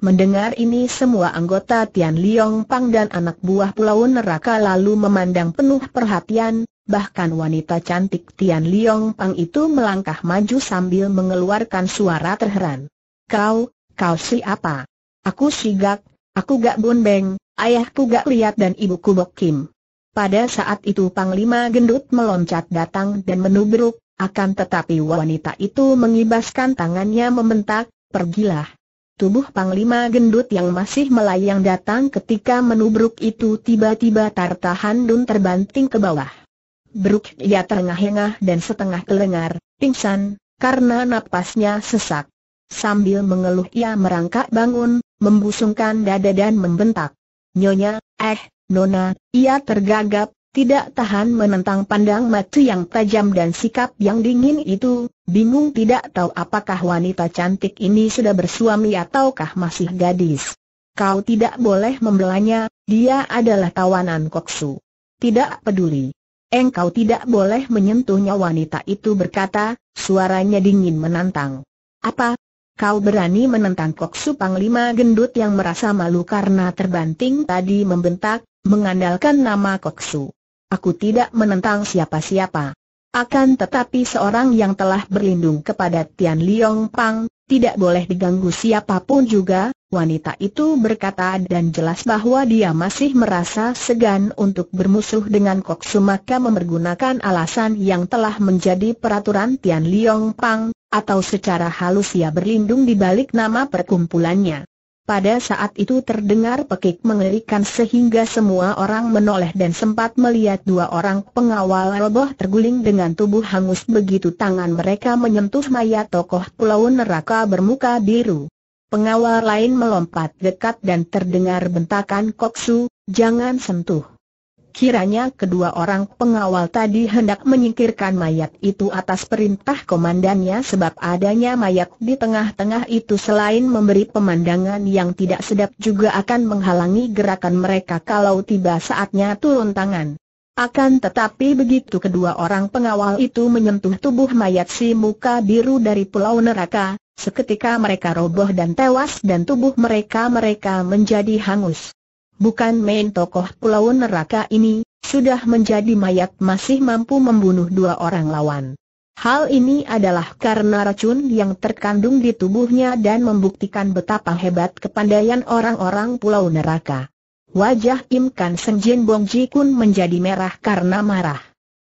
Mendengar ini semua anggota Tian Liong Pang dan anak buah Pulau Neraka lalu memandang penuh perhatian, bahkan wanita cantik Tian Liong Pang itu melangkah maju sambil mengeluarkan suara terheran. Kau, kau siapa? Aku si gak, aku Gak Bun Beng, ayahku Gak Liat dan ibuku Bok Kim. Pada saat itu Panglima Gendut meloncat datang dan menubruk, akan tetapi wanita itu mengibaskan tangannya membentak, pergilah. Tubuh Panglima Gendut yang masih melayang datang ketika menubruk itu tiba-tiba Tartahan Dun terbanting ke bawah. Beruk ia terengah-engah dan setengah kelengar, pingsan, karena napasnya sesak. Sambil mengeluh ia merangkak bangun, membusungkan dada dan membentak. Nyonya, eh, nona, ia tergagap, tidak tahan menentang pandang mata yang tajam dan sikap yang dingin itu, bingung tidak tahu apakah wanita cantik ini sudah bersuami ataukah masih gadis. Kau tidak boleh membelanya, dia adalah tawanan koksu. Tidak peduli. Engkau tidak boleh menyentuhnya wanita itu berkata, suaranya dingin menantang. Apa? Kau berani menentang koksu panglima gendut yang merasa malu karena terbanting tadi membentak, mengandalkan nama koksu. Aku tidak menentang siapa-siapa. Akan tetapi seorang yang telah berlindung kepada Tian Liong Pang, tidak boleh diganggu siapapun juga, wanita itu berkata dan jelas bahwa dia masih merasa segan untuk bermusuh dengan Kok maka memergunakan alasan yang telah menjadi peraturan Tian Liong Pang, atau secara halus ia berlindung di balik nama perkumpulannya. Pada saat itu terdengar pekik mengerikan sehingga semua orang menoleh dan sempat melihat dua orang pengawal roboh terguling dengan tubuh hangus begitu tangan mereka menyentuh mayat tokoh pulau neraka bermuka biru. Pengawal lain melompat dekat dan terdengar bentakan koksu, jangan sentuh. Kiranya kedua orang pengawal tadi hendak menyingkirkan mayat itu atas perintah komandannya sebab adanya mayat di tengah-tengah itu selain memberi pemandangan yang tidak sedap juga akan menghalangi gerakan mereka kalau tiba saatnya turun tangan. Akan tetapi begitu kedua orang pengawal itu menyentuh tubuh mayat si muka biru dari pulau neraka, seketika mereka roboh dan tewas dan tubuh mereka-mereka menjadi hangus bukan main tokoh pulau neraka ini, sudah menjadi mayat masih mampu membunuh dua orang lawan. Hal ini adalah karena racun yang terkandung di tubuhnya dan membuktikan betapa hebat kepandaian orang-orang pulau neraka. Wajah Im Kan Seng Jin Bong Ji Kun menjadi merah karena marah.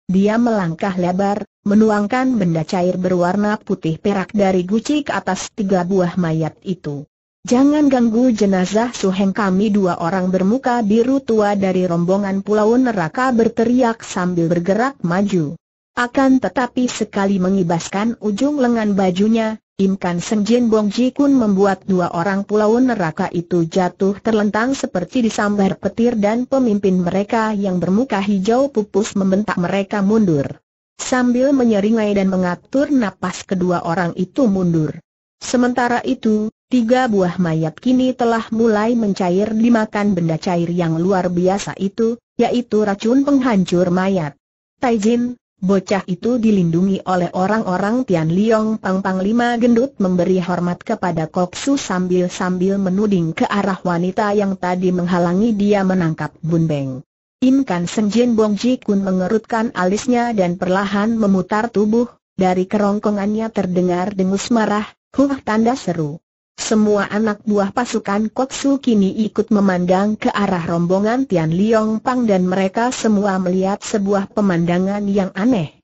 Dia melangkah lebar, menuangkan benda cair berwarna putih perak dari guci ke atas tiga buah mayat itu. Jangan ganggu jenazah Suheng kami dua orang bermuka biru tua dari rombongan pulau neraka berteriak sambil bergerak maju. Akan tetapi sekali mengibaskan ujung lengan bajunya, Imkan Senjin Bong Ji Kun membuat dua orang pulau neraka itu jatuh terlentang seperti disambar petir dan pemimpin mereka yang bermuka hijau pupus membentak mereka mundur. Sambil menyeringai dan mengatur napas kedua orang itu mundur. Sementara itu, Tiga buah mayat kini telah mulai mencair dimakan benda cair yang luar biasa itu, yaitu racun penghancur mayat. Taijin, bocah itu dilindungi oleh orang-orang Tian Liong Pang Pang lima Gendut memberi hormat kepada Koksu sambil-sambil menuding ke arah wanita yang tadi menghalangi dia menangkap Bun Beng. Im Kan Senjin Bong Ji Kun mengerutkan alisnya dan perlahan memutar tubuh, dari kerongkongannya terdengar dengus marah, huh tanda seru. Semua anak buah pasukan Koksu kini ikut memandang ke arah rombongan Tian Liong Pang dan mereka semua melihat sebuah pemandangan yang aneh.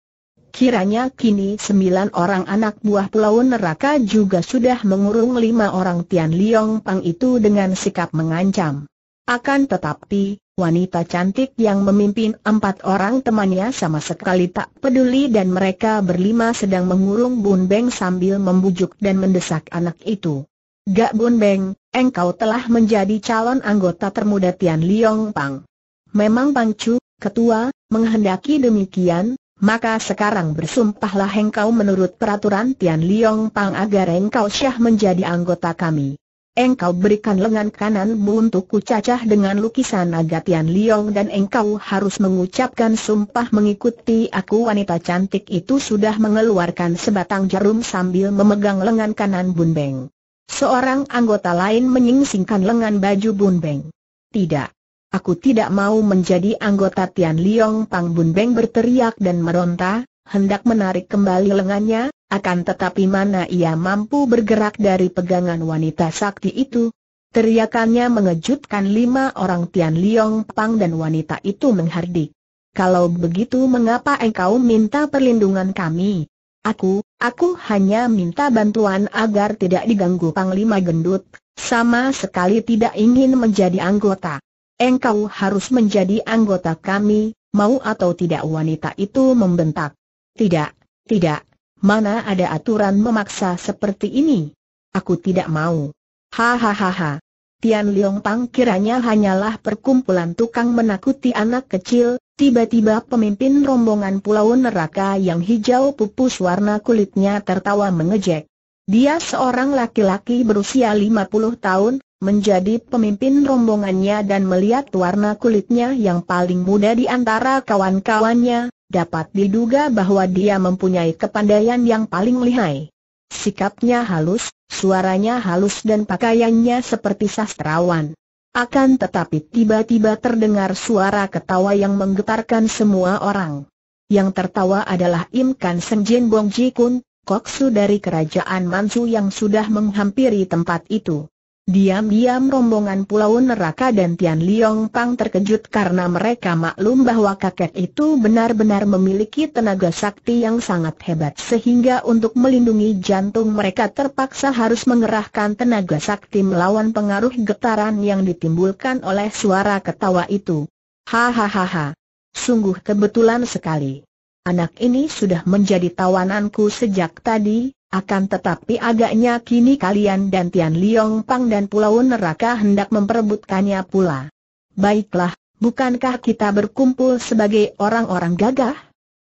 Kiranya kini sembilan orang anak buah Pulau Neraka juga sudah mengurung lima orang Tian Liong Pang itu dengan sikap mengancam. Akan tetapi, wanita cantik yang memimpin empat orang temannya sama sekali tak peduli dan mereka berlima sedang mengurung Bun Beng sambil membujuk dan mendesak anak itu. Gak Bun Beng, engkau telah menjadi calon anggota termuda Tian Liong Pang. Memang Pang Chu, ketua, menghendaki demikian, maka sekarang bersumpahlah engkau menurut peraturan Tian Liong Pang agar engkau syah menjadi anggota kami. Engkau berikan lengan kananmu untuk kucacah dengan lukisan naga Tian Liong dan engkau harus mengucapkan sumpah mengikuti aku wanita cantik itu sudah mengeluarkan sebatang jarum sambil memegang lengan kanan Bun Beng. Seorang anggota lain menyingsingkan lengan baju Bun Beng. Tidak. Aku tidak mau menjadi anggota Tian Liong Pang Bun Beng berteriak dan meronta, hendak menarik kembali lengannya, akan tetapi mana ia mampu bergerak dari pegangan wanita sakti itu. Teriakannya mengejutkan lima orang Tian Liong Pang dan wanita itu menghardik. Kalau begitu mengapa engkau minta perlindungan kami? Aku, aku hanya minta bantuan agar tidak diganggu Panglima Gendut, sama sekali tidak ingin menjadi anggota. Engkau harus menjadi anggota kami, mau atau tidak wanita itu membentak. Tidak, tidak, mana ada aturan memaksa seperti ini? Aku tidak mau. Hahaha. Tian Liong Pang kiranya hanyalah perkumpulan tukang menakuti anak kecil, Tiba-tiba pemimpin rombongan pulau neraka yang hijau pupus warna kulitnya tertawa mengejek. Dia seorang laki-laki berusia 50 tahun, menjadi pemimpin rombongannya dan melihat warna kulitnya yang paling muda di antara kawan-kawannya, dapat diduga bahwa dia mempunyai kepandaian yang paling lihai. Sikapnya halus, suaranya halus dan pakaiannya seperti sastrawan. Akan tetapi tiba-tiba terdengar suara ketawa yang menggetarkan semua orang. Yang tertawa adalah Im Kan Seng Jin Bong Ji Kun, koksu dari kerajaan Mansu yang sudah menghampiri tempat itu. Diam-diam rombongan Pulau Neraka dan Tian Liong Pang terkejut karena mereka maklum bahwa kakek itu benar-benar memiliki tenaga sakti yang sangat hebat sehingga untuk melindungi jantung mereka terpaksa harus mengerahkan tenaga sakti melawan pengaruh getaran yang ditimbulkan oleh suara ketawa itu. Hahaha. Sungguh kebetulan sekali. Anak ini sudah menjadi tawananku sejak tadi, akan tetapi agaknya kini kalian dan Tian Liong Pang dan Pulau Neraka hendak memperebutkannya pula. Baiklah, bukankah kita berkumpul sebagai orang-orang gagah?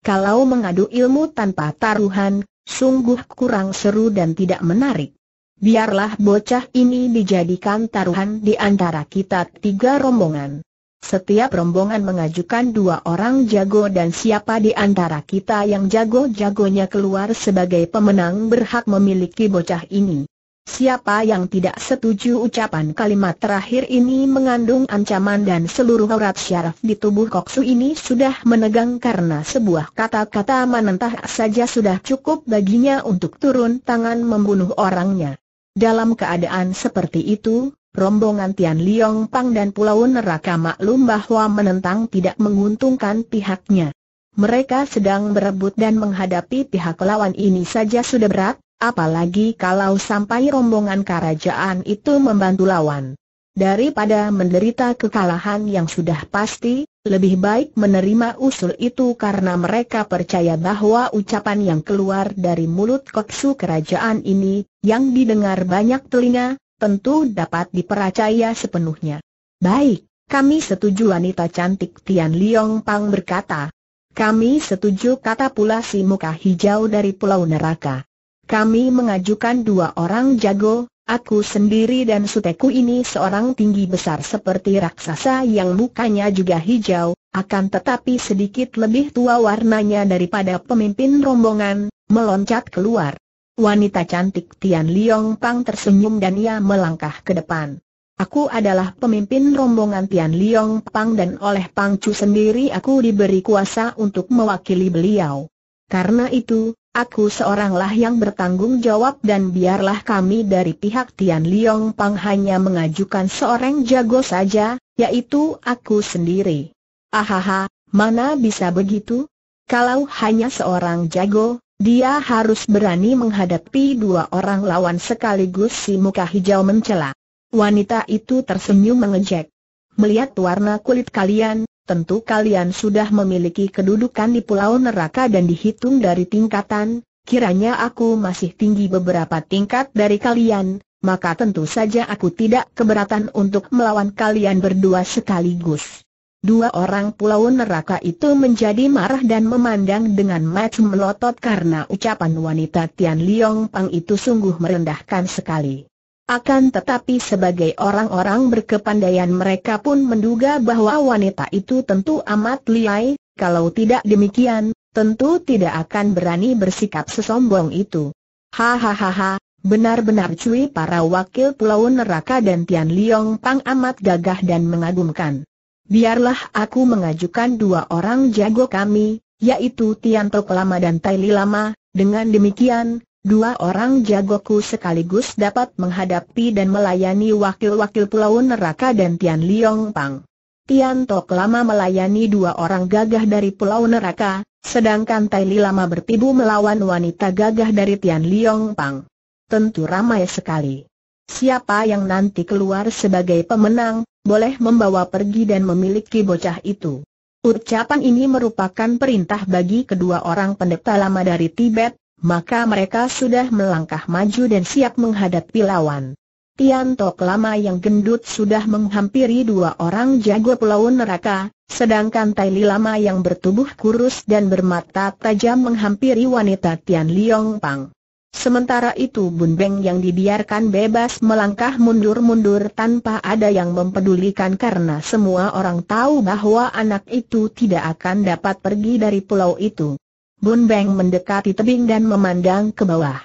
Kalau mengadu ilmu tanpa taruhan, sungguh kurang seru dan tidak menarik. Biarlah bocah ini dijadikan taruhan di antara kita tiga rombongan. Setiap rombongan mengajukan dua orang jago dan siapa di antara kita yang jago-jagonya keluar sebagai pemenang berhak memiliki bocah ini. Siapa yang tidak setuju ucapan kalimat terakhir ini mengandung ancaman dan seluruh aurat syaraf di tubuh Koksu ini sudah menegang karena sebuah kata-kata menentah saja sudah cukup baginya untuk turun tangan membunuh orangnya. Dalam keadaan seperti itu, rombongan Tian Liong Pang dan Pulau Neraka maklum bahwa menentang tidak menguntungkan pihaknya. Mereka sedang berebut dan menghadapi pihak lawan ini saja sudah berat, apalagi kalau sampai rombongan kerajaan itu membantu lawan. Daripada menderita kekalahan yang sudah pasti, lebih baik menerima usul itu karena mereka percaya bahwa ucapan yang keluar dari mulut koksu kerajaan ini, yang didengar banyak telinga, tentu dapat dipercaya sepenuhnya. Baik, kami setuju wanita cantik Tian Liong Pang berkata. Kami setuju kata pula si muka hijau dari Pulau Neraka. Kami mengajukan dua orang jago, aku sendiri dan suteku ini seorang tinggi besar seperti raksasa yang mukanya juga hijau, akan tetapi sedikit lebih tua warnanya daripada pemimpin rombongan, meloncat keluar. Wanita cantik Tian Liong Pang tersenyum dan ia melangkah ke depan. Aku adalah pemimpin rombongan Tian Liong Pang dan oleh Pang Chu sendiri aku diberi kuasa untuk mewakili beliau. Karena itu, aku seoranglah yang bertanggung jawab dan biarlah kami dari pihak Tian Liong Pang hanya mengajukan seorang jago saja, yaitu aku sendiri. Ahaha, mana bisa begitu? Kalau hanya seorang jago, dia harus berani menghadapi dua orang lawan sekaligus si muka hijau mencela. Wanita itu tersenyum mengejek. Melihat warna kulit kalian, tentu kalian sudah memiliki kedudukan di pulau neraka dan dihitung dari tingkatan, kiranya aku masih tinggi beberapa tingkat dari kalian, maka tentu saja aku tidak keberatan untuk melawan kalian berdua sekaligus. Dua orang pulau neraka itu menjadi marah dan memandang dengan mata melotot karena ucapan wanita Tian Liong Pang itu sungguh merendahkan sekali. Akan tetapi sebagai orang-orang berkepandaian mereka pun menduga bahwa wanita itu tentu amat liai, kalau tidak demikian, tentu tidak akan berani bersikap sesombong itu. Hahaha, benar-benar cuy para wakil pulau neraka dan Tian Liong Pang amat gagah dan mengagumkan biarlah aku mengajukan dua orang jago kami, yaitu Tianto Lama dan Tai Lama, dengan demikian, dua orang jagoku sekaligus dapat menghadapi dan melayani wakil-wakil Pulau Neraka dan Tian Liong Pang. Tianto Lama melayani dua orang gagah dari Pulau Neraka, sedangkan Tai Lama bertibu melawan wanita gagah dari Tian Liong Pang. Tentu ramai sekali. Siapa yang nanti keluar sebagai pemenang, boleh membawa pergi dan memiliki bocah itu. Ucapan ini merupakan perintah bagi kedua orang pendeta lama dari Tibet, maka mereka sudah melangkah maju dan siap menghadapi lawan. Tok lama yang gendut sudah menghampiri dua orang jago pulau neraka, sedangkan Tai Li lama yang bertubuh kurus dan bermata tajam menghampiri wanita Tian Liong Pang. Sementara itu Bun Beng yang dibiarkan bebas melangkah mundur-mundur tanpa ada yang mempedulikan karena semua orang tahu bahwa anak itu tidak akan dapat pergi dari pulau itu. Bun Beng mendekati tebing dan memandang ke bawah.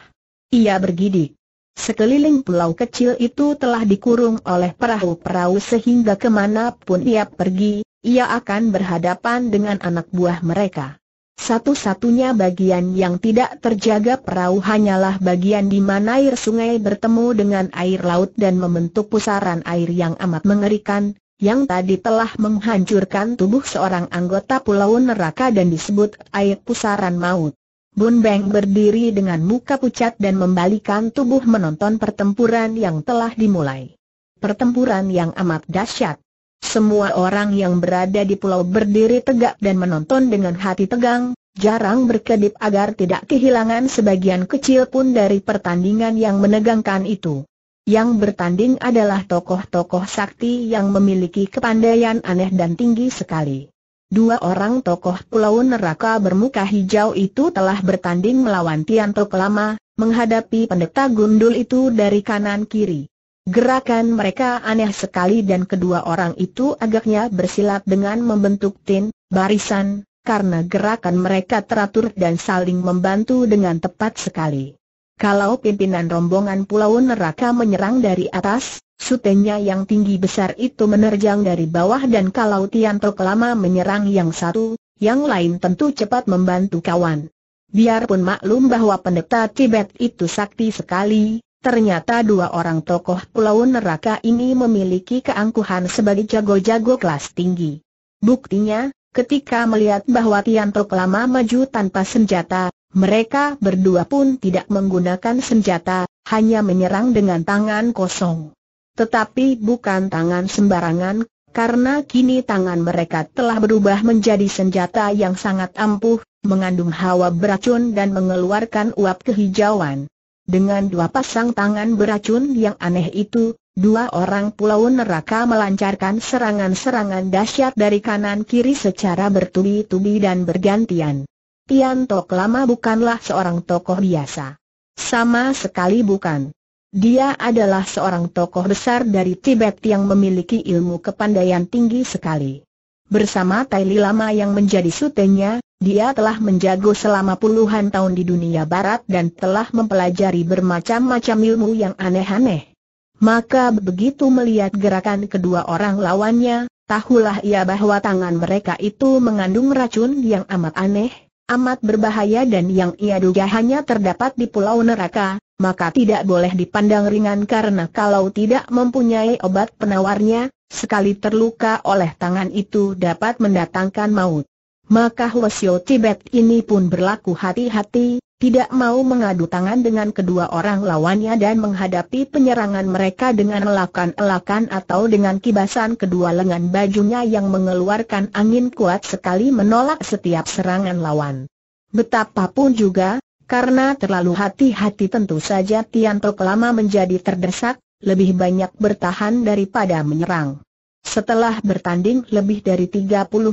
Ia bergidik. Sekeliling pulau kecil itu telah dikurung oleh perahu-perahu sehingga kemanapun ia pergi, ia akan berhadapan dengan anak buah mereka. Satu-satunya bagian yang tidak terjaga perahu hanyalah bagian di mana air sungai bertemu dengan air laut dan membentuk pusaran air yang amat mengerikan, yang tadi telah menghancurkan tubuh seorang anggota Pulau Neraka dan disebut air pusaran maut. Bun Beng berdiri dengan muka pucat dan membalikan tubuh menonton pertempuran yang telah dimulai. Pertempuran yang amat dahsyat. Semua orang yang berada di pulau berdiri tegak dan menonton dengan hati tegang, jarang berkedip agar tidak kehilangan sebagian kecil pun dari pertandingan yang menegangkan itu. Yang bertanding adalah tokoh-tokoh sakti yang memiliki kepandaian aneh dan tinggi sekali. Dua orang tokoh pulau neraka bermuka hijau itu telah bertanding melawan Tianto Kelama, menghadapi pendeta gundul itu dari kanan kiri. Gerakan mereka aneh sekali dan kedua orang itu agaknya bersilat dengan membentuk tin, barisan, karena gerakan mereka teratur dan saling membantu dengan tepat sekali. Kalau pimpinan rombongan Pulau Neraka menyerang dari atas, sutenya yang tinggi besar itu menerjang dari bawah dan kalau Tianto lama menyerang yang satu, yang lain tentu cepat membantu kawan. Biarpun maklum bahwa pendeta Tibet itu sakti sekali, Ternyata dua orang tokoh pulau neraka ini memiliki keangkuhan sebagai jago-jago kelas tinggi. Buktinya, ketika melihat bahwa Tianto lama maju tanpa senjata, mereka berdua pun tidak menggunakan senjata, hanya menyerang dengan tangan kosong. Tetapi bukan tangan sembarangan, karena kini tangan mereka telah berubah menjadi senjata yang sangat ampuh, mengandung hawa beracun dan mengeluarkan uap kehijauan. Dengan dua pasang tangan beracun yang aneh itu, dua orang pulau neraka melancarkan serangan-serangan dahsyat dari kanan-kiri secara bertubi-tubi dan bergantian. Tian Tok Lama bukanlah seorang tokoh biasa. Sama sekali bukan. Dia adalah seorang tokoh besar dari Tibet yang memiliki ilmu kepandaian tinggi sekali. Bersama Tai Lama yang menjadi sutenya, dia telah menjago selama puluhan tahun di dunia barat dan telah mempelajari bermacam-macam ilmu yang aneh-aneh. Maka begitu melihat gerakan kedua orang lawannya, tahulah ia bahwa tangan mereka itu mengandung racun yang amat aneh, amat berbahaya dan yang ia duga hanya terdapat di pulau neraka, maka tidak boleh dipandang ringan karena kalau tidak mempunyai obat penawarnya, sekali terluka oleh tangan itu dapat mendatangkan maut. Maka Hwasyo Tibet ini pun berlaku hati-hati, tidak mau mengadu tangan dengan kedua orang lawannya dan menghadapi penyerangan mereka dengan elakan-elakan atau dengan kibasan kedua lengan bajunya yang mengeluarkan angin kuat sekali menolak setiap serangan lawan. Betapapun juga, karena terlalu hati-hati tentu saja Tian Tok lama menjadi terdesak, lebih banyak bertahan daripada menyerang. Setelah bertanding lebih dari 30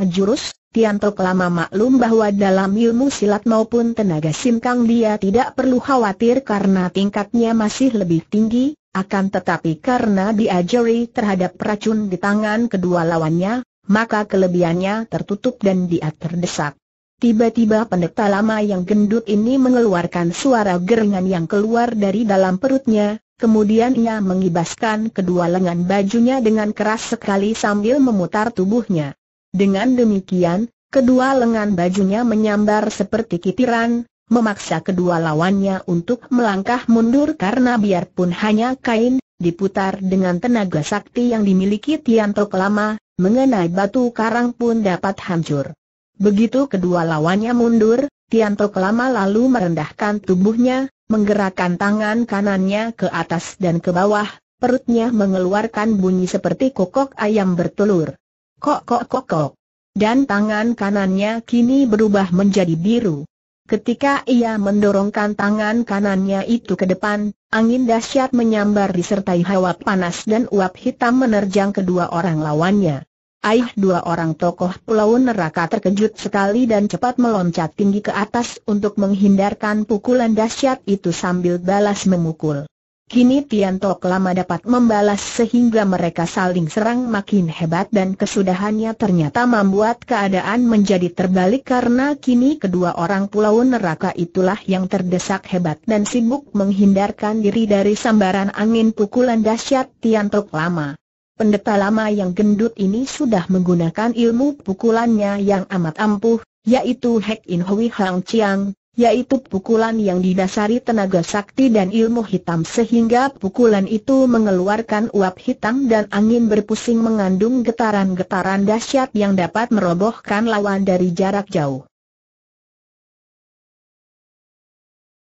jurus, Tianto lama maklum bahwa dalam ilmu silat maupun tenaga simkang dia tidak perlu khawatir karena tingkatnya masih lebih tinggi, akan tetapi karena diajari terhadap racun di tangan kedua lawannya, maka kelebihannya tertutup dan dia terdesak. Tiba-tiba pendeta lama yang gendut ini mengeluarkan suara gerengan yang keluar dari dalam perutnya, kemudian ia mengibaskan kedua lengan bajunya dengan keras sekali sambil memutar tubuhnya. Dengan demikian, kedua lengan bajunya menyambar seperti kitiran, memaksa kedua lawannya untuk melangkah mundur karena biarpun hanya kain, diputar dengan tenaga sakti yang dimiliki Tianto Kelama, mengenai batu karang pun dapat hancur. Begitu kedua lawannya mundur, Tianto Kelama lalu merendahkan tubuhnya, menggerakkan tangan kanannya ke atas dan ke bawah, perutnya mengeluarkan bunyi seperti kokok ayam bertelur. Kok kok kok kok. Dan tangan kanannya kini berubah menjadi biru. Ketika ia mendorongkan tangan kanannya itu ke depan, angin dahsyat menyambar disertai hawa panas dan uap hitam menerjang kedua orang lawannya. Aih dua orang tokoh pulau neraka terkejut sekali dan cepat meloncat tinggi ke atas untuk menghindarkan pukulan dahsyat itu sambil balas memukul. Kini Tianto lama dapat membalas sehingga mereka saling serang makin hebat dan kesudahannya ternyata membuat keadaan menjadi terbalik karena kini kedua orang pulau neraka itulah yang terdesak hebat dan sibuk menghindarkan diri dari sambaran angin pukulan dahsyat Tianto lama. Pendeta lama yang gendut ini sudah menggunakan ilmu pukulannya yang amat ampuh, yaitu Hek In Hui Hang Chiang, yaitu pukulan yang didasari tenaga sakti dan ilmu hitam sehingga pukulan itu mengeluarkan uap hitam dan angin berpusing mengandung getaran-getaran dahsyat yang dapat merobohkan lawan dari jarak jauh.